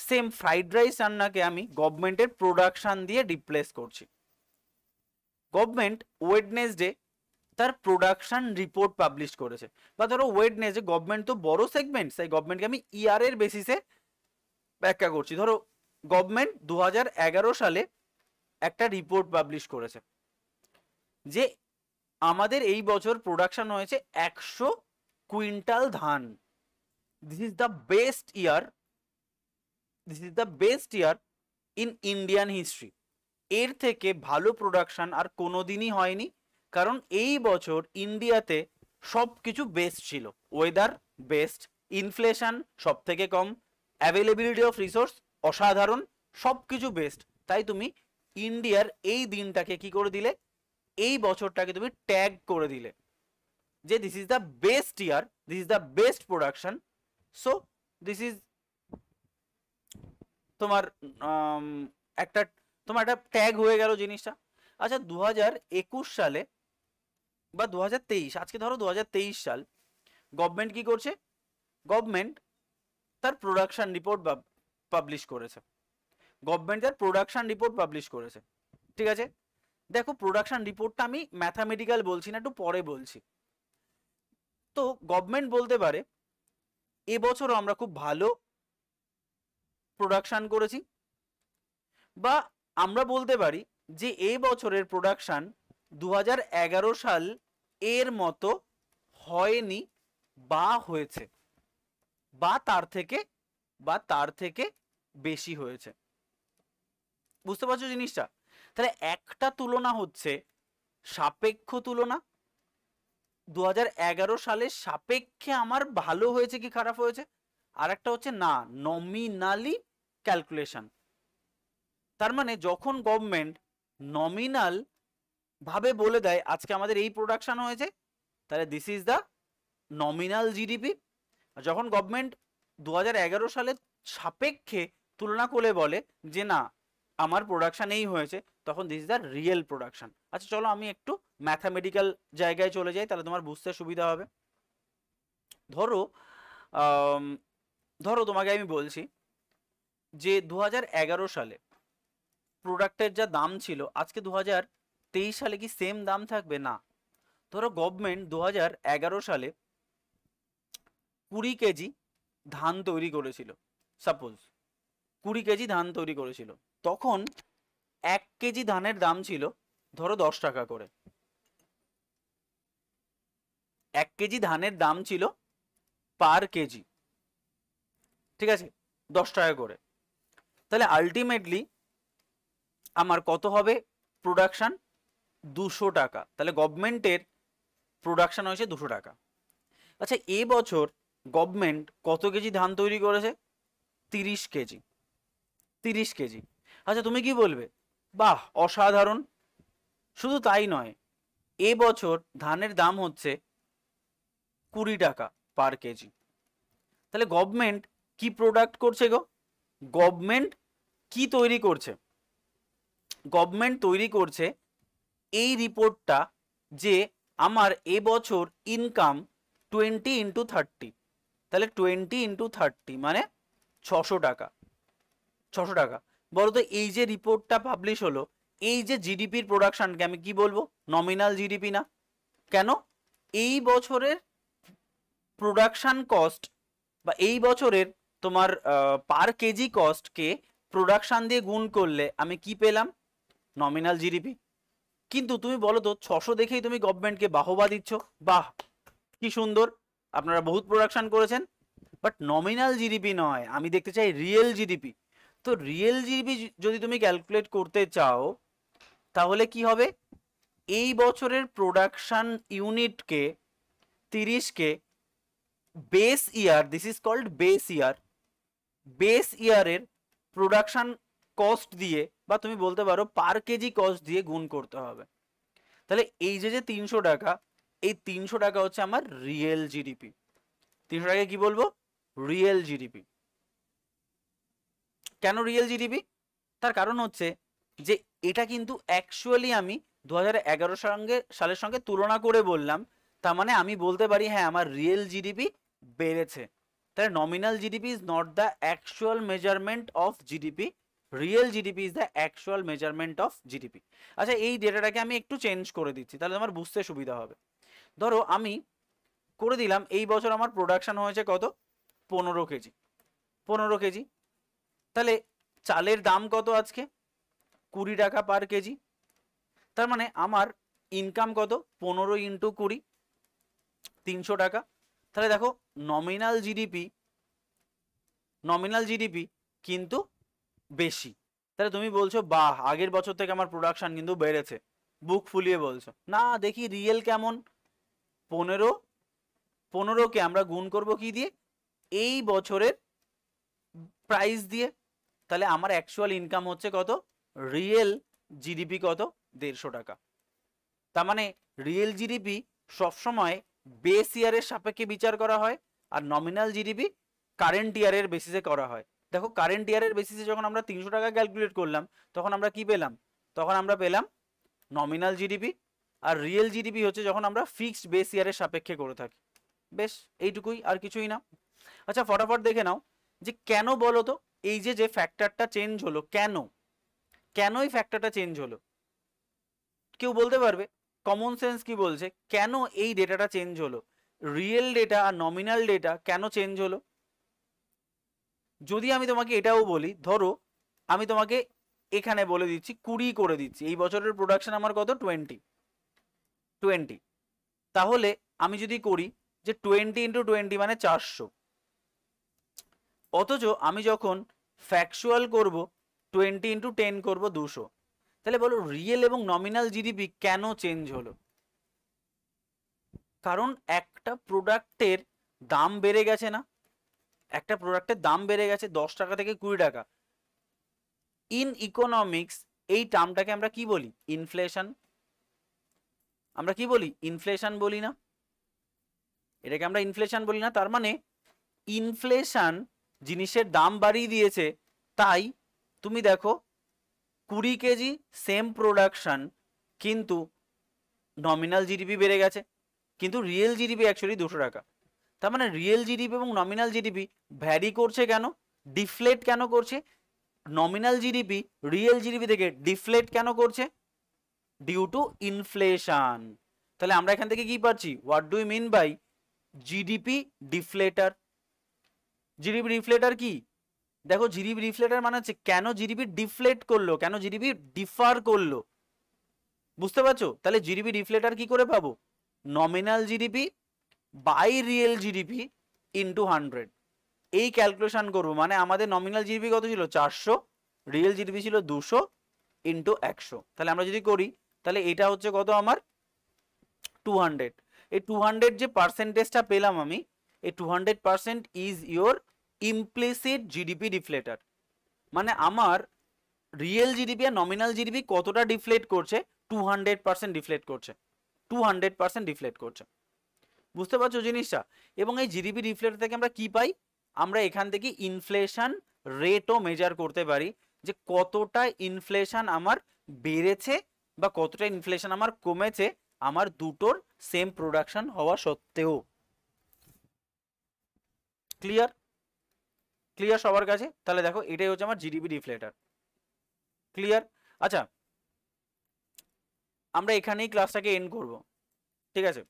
[SPEAKER 1] সেম ফ্রাইড রাইস রান্নাকে আমি গভর্নমেন্টের প্রোডাকশান দিয়ে রিপ্লেস করছি গভর্নমেন্ট ওয়েডনেসডে তার প্রোডাকশান রিপোর্ট পাবলিশ করেছে বা ধরো ওয়েডনেসডে গভর্নমেন্ট তো বড় সেগমেন্ট সেই গভর্নমেন্টকে আমি ইয়ারের বেসিসে ব্যাখ্যা করছি ধরো গভর্নমেন্ট দু সালে একটা রিপোর্ট পাবলিশ করেছে যে আমাদের এই বছর প্রোডাকশান হয়েছে একশো কুইন্টাল ধান this is the best year this is the best year in Indian history এর থেকে ভালো প্রোডাকশন আর কোনো দিনই হয়নি কারণ এই বছর ইন্ডিয়াতে সব কিছু বেস্ট ছিল ওয়েদার বেস্ট ইনফ্লেশন সব থেকে কম অ্যাভেলেবিলিটি অফ রিসোর্স অসাধারণ সব কিছু বেস্ট তাই তুমি ইন্ডিয়ার এই দিনটাকে কি করে দিলে এই বছরটাকে তুমি ট্যাগ করে দিলে যে this is the best year this is the best production so this is তোমার একটা তোমার একটা ট্যাগ হয়ে গেল জিনিসটা আচ্ছা দু সালে বা দু আজকে ধরো দু সাল গভর্নমেন্ট কি করছে গভর্নমেন্ট তার প্রোডাকশন রিপোর্ট পাবলিশ করেছে গভর্নমেন্ট তার প্রোডাকশন রিপোর্ট পাবলিশ করেছে ঠিক আছে দেখো প্রোডাকশন রিপোর্টটা আমি ম্যাথামেটিক্যাল বলছি না একটু পরে বলছি তো গভর্নমেন্ট বলতে পারে এবছরও আমরা খুব ভালো প্রোডাকশান করেছি বা আমরা বলতে পারি যে এই বছরের প্রোডাকশান দু সাল এর মতো হয়নি বা হয়েছে বা তার থেকে বা তার থেকে বেশি হয়েছে বুঝতে পারছো জিনিসটা তাহলে একটা তুলনা হচ্ছে সাপেক্ষ তুলনা দু সালে সাপেক্ষে আমার ভালো হয়েছে কি খারাপ হয়েছে আর একটা হচ্ছে না নমিনালি ক্যালকুলেশন তার মানে যখন গভর্নমেন্ট নমিনাল ভাবে বলে দেয় আজকে আমাদের এই প্রোডাকশন হয়েছে তাহলে this is the nominal GDP যখন গভর্নমেন্ট দু সালে সাপেক্ষে তুলনা করে বলে যে না আমার প্রোডাকশান এই হয়েছে তখন this is the real production আচ্ছা চলো আমি একটু ম্যাথামেটিক্যাল জায়গায় চলে যায় তাহলে তোমার বুঝতে সুবিধা হবে ধরো ধরো তোমাকে আমি বলছি যে দু সালে প্রোডাক্টের যা দাম ছিল আজকে দু সালে কি সেম দাম থাকবে না ধরো গভর্নমেন্ট দু সালে কুড়ি কেজি ধান তৈরি করেছিল সাপোজ কুড়ি কেজি ধান তৈরি করেছিল তখন এক কেজি ধানের দাম ছিল ধরো দশ টাকা করে এক কেজি ধানের দাম ছিল পার কেজি ঠিক আছে দশ টাকা করে তাহলে আলটিমেটলি আমার কত হবে প্রোডাকশান দুশো টাকা তাহলে গভর্নমেন্টের প্রোডাকশান হয়েছে দুশো টাকা আচ্ছা এ বছর গভর্নমেন্ট কত কেজি ধান তৈরি করেছে তিরিশ কেজি তিরিশ কেজি আচ্ছা তুমি কি বলবে বাহ অসাধারণ শুধু তাই নয় এ বছর ধানের দাম হচ্ছে কুড়ি টাকা পার কেজি তাহলে গভর্নমেন্ট কি প্রোডাক্ট করছে গো গভর্নমেন্ট কি তৈরি করছে গভর্নমেন্ট তৈরি করছে এই রিপোর্টটা যে আমার এবছর ইনকাম টোয়েন্টি ইন্টু থার্টি তাহলে টোয়েন্টি ইন্টু থার্টি মানে ছশো টাকা ছশো টাকা বলো তো এই যে রিপোর্টটা পাবলিশ হলো এই যে জিডিপির প্রোডাকশানকে আমি কি বলবো নমিনাল জিডিপি না কেন এই বছরের প্রোডাকশান কস্ট বা এই বছরের তোমার পার কেজি কস্টকে প্রোডাকশান দিয়ে গুণ করলে আমি কি পেলাম নমিনাল জিডিপি কিন্তু তুমি বলো তো ছশো দেখেই তুমি গভর্নমেন্টকে বাহবা দিচ্ছ বাহ কি সুন্দর আপনারা বহুত প্রোডাকশান করেছেন বাট নমিনাল জিডিপি নয় আমি দেখতে চাই রিয়েল জিডিপি তো রিয়েল জিডিপি যদি তুমি ক্যালকুলেট করতে চাও তাহলে কি হবে এই বছরের প্রোডাকশান ইউনিটকে তিরিশকে base year this is called base year base ইয়ারের প্রোডাকশান কস্ট দিয়ে বা তুমি বলতে পারো পার কেজি কস্ট দিয়ে গুণ করতে হবে তাহলে এই যে যে তিনশো টাকা এই তিনশো টাকা হচ্ছে আমার রিয়েল জিডিপি তিনশো টাকা কি বলবো রিয়েল জিডিপি কেন রিয়েল জিডিপি তার কারণ হচ্ছে যে এটা কিন্তু অ্যাকচুয়ালি আমি দু হাজার সঙ্গে সালের সঙ্গে তুলনা করে বললাম তার মানে আমি বলতে পারি হ্যাঁ আমার রিয়েল জিডিপি বেড়েছে তাহলে nominal GDP is not the actual measurement of GDP real GDP is the actual measurement of GDP আচ্ছা এই ডেটাটাকে আমি একটু চেঞ্জ করে দিচ্ছি তাহলে আমার বুঝতে সুবিধা হবে ধরো আমি করে দিলাম এই বছর আমার প্রোডাকশান হয়েছে কত পনেরো কেজি পনেরো কেজি তাহলে চালের দাম কত আজকে কুড়ি টাকা পার কেজি তার মানে আমার ইনকাম কত পনেরো ইন্টু কুড়ি তিনশো টাকা তাহলে দেখো নমিনাল জিডিপি নমিনাল জিডিপি কিন্তু বেশি তাহলে তুমি বলছো বাহ আগের বছর থেকে আমার প্রোডাকশন কিন্তু বেড়েছে বুক ফুলিয়ে বলছো না দেখি রিয়েল কেমন পনেরো পনেরোকে আমরা গুণ করব কি দিয়ে এই বছরের প্রাইস দিয়ে তাহলে আমার অ্যাকচুয়াল ইনকাম হচ্ছে কত রিয়েল জিডিপি কত দেড়শো টাকা তার মানে রিয়েল জিডিপি সবসময় বেস ইয়ারের সাপেক্ষে বিচার করা হয় আর নমিনাল জিডিপি কারেন্ট ইয়ারের বেসিসে করা হয় দেখো কারেন্ট ইয়ারের বেসিসে যখন আমরা তিনশো টাকা ক্যালকুলেট করলাম তখন আমরা কি পেলাম তখন আমরা পেলাম নমিনাল জিডিপি আর রিয়েল জিডিপি হচ্ছে যখন আমরা ফিক্সড বেস ইয়ারের সাপেক্ষে করে থাকি বেশ এইটুকুই আর কিছুই না আচ্ছা ফটাফট দেখে নাও যে কেন বলো তো এই যে যে ফ্যাক্টরটা চেঞ্জ হলো কেন কেন এই ফ্যাক্টরটা চেঞ্জ হলো কেউ বলতে পারবে কমন সেন্স কি বলছে কেন এই ডেটাটা চেঞ্জ হলো রিয়েল ডেটা আর নমিনাল ডেটা কেন চেঞ্জ হলো যদি আমি তোমাকে এটাও বলি ধরো আমি তোমাকে এখানে বলে দিচ্ছি কুড়ি করে দিচ্ছি এই বছরের প্রোডাকশন আমার কত টোয়েন্টি টোয়েন্টি তাহলে আমি যদি করি যে টোয়েন্টি ইন্টু টোয়েন্টি মানে চারশো অথচ আমি যখন ফ্যাকচুয়াল করব টোয়েন্টি ইন্টু টেন করবো দুশো তাহলে বলো রিয়েল এবং নমিনাল জিডিপি কেন চেঞ্জ হলো কারণ একটা প্রোডাক্টের দাম বেড়ে গেছে না একটা প্রোডাক্টের দাম বেড়ে গেছে দশ টাকা থেকে কুড়ি টাকা ইন ইকোনমিক্স এই টার্মটাকে আমরা কি বলি ইনফ্লেশন আমরা কি বলি ইনফ্লেশন বলি না এটাকে আমরা ইনফ্লেশন বলি না তার মানে ইনফ্লেশন জিনিসের দাম বাড়িয়ে দিয়েছে তাই তুমি দেখো কুড়ি কেজি সেম প্রোডাকশান কিন্তু নমিনাল জিডিপি বেড়ে গেছে কিন্তু রিয়েল জিডিপি অ্যাকচুয়ালি দুশো টাকা তার মানে রিয়েল জিডিপি এবং নমিনাল জিডিপি ভ্যারি করছে কেন ডিফ্লেট কেন করছে নমিনাল জিডিপি রিয়েল জিডিপি থেকে ডিফ্লেট কেন করছে ডিউ টু ইনফ্লেশন তাহলে আমরা এখান থেকে কি পাচ্ছি what do mean by GDP deflator GDP deflator কি দেখো জিডিপি ডিফ্লেটার মানে হচ্ছে কেন জিডিপি ডিফ্লেট করলো কেন জিডিপি ডিফার করলো বুঝতে পারছো তাহলে জিডিপি ডিফ্লেটার কি করে পাবো nominal GDP by real GDP into hundred এই ক্যালকুলেশন করবো মানে আমাদের নমিনাল জিডিপি কত ছিল চারশো রিয়েল জিডিপি ছিল দুশো ইন্টু একশো তাহলে আমরা যদি করি তাহলে এটা হচ্ছে কত আমার টু হান্ড্রেড এই টু হান্ড্রেড যে পার্সেন্টেজটা পেলাম আমি এই two hundred percent is your implicit GDP deflator মানে আমার রিয়েল জিডিপি আর নমিনাল জিডিপি কতটা ডিফ্লেট করছে টু হান্ড্রেড পার্সেন্ট ডিফ্লেট করছে টু হান্ড্রেড পার্সেন্ট ডিফ্লেট করছে বুঝতে পারছো জিনিসটা এবং এই জিডিপি ডিফ্লেট থেকে আমরা কি পাই আমরা এখান থেকে ইনফ্লেশন রেটও মেজার করতে পারি যে কতটা ইনফ্লেশন আমার বেড়েছে বা কতটা ইনফ্লেশন আমার কমেছে আমার দুটোর সেম প্রোডাকশন হওয়া সত্ত্বেও ক্লিয়ার ক্লিয়ার সবার কাছে তাহলে দেখো এটাই হচ্ছে আমার জিডিপি ডিফ্লেটার ক্লিয়ার আচ্ছা আমরা এখানেই ক্লাসটাকে এন্ড করব ঠিক আছে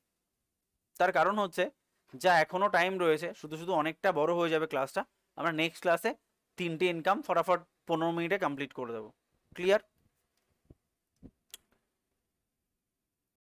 [SPEAKER 1] তার কারণ হচ্ছে যা এখনও টাইম রয়েছে শুধু শুধু অনেকটা বড় হয়ে যাবে ক্লাসটা আমরা নেক্সট ক্লাসে তিনটে ইনকাম ফটাফট পনেরো মিনিটে কমপ্লিট করে দেবো ক্লিয়ার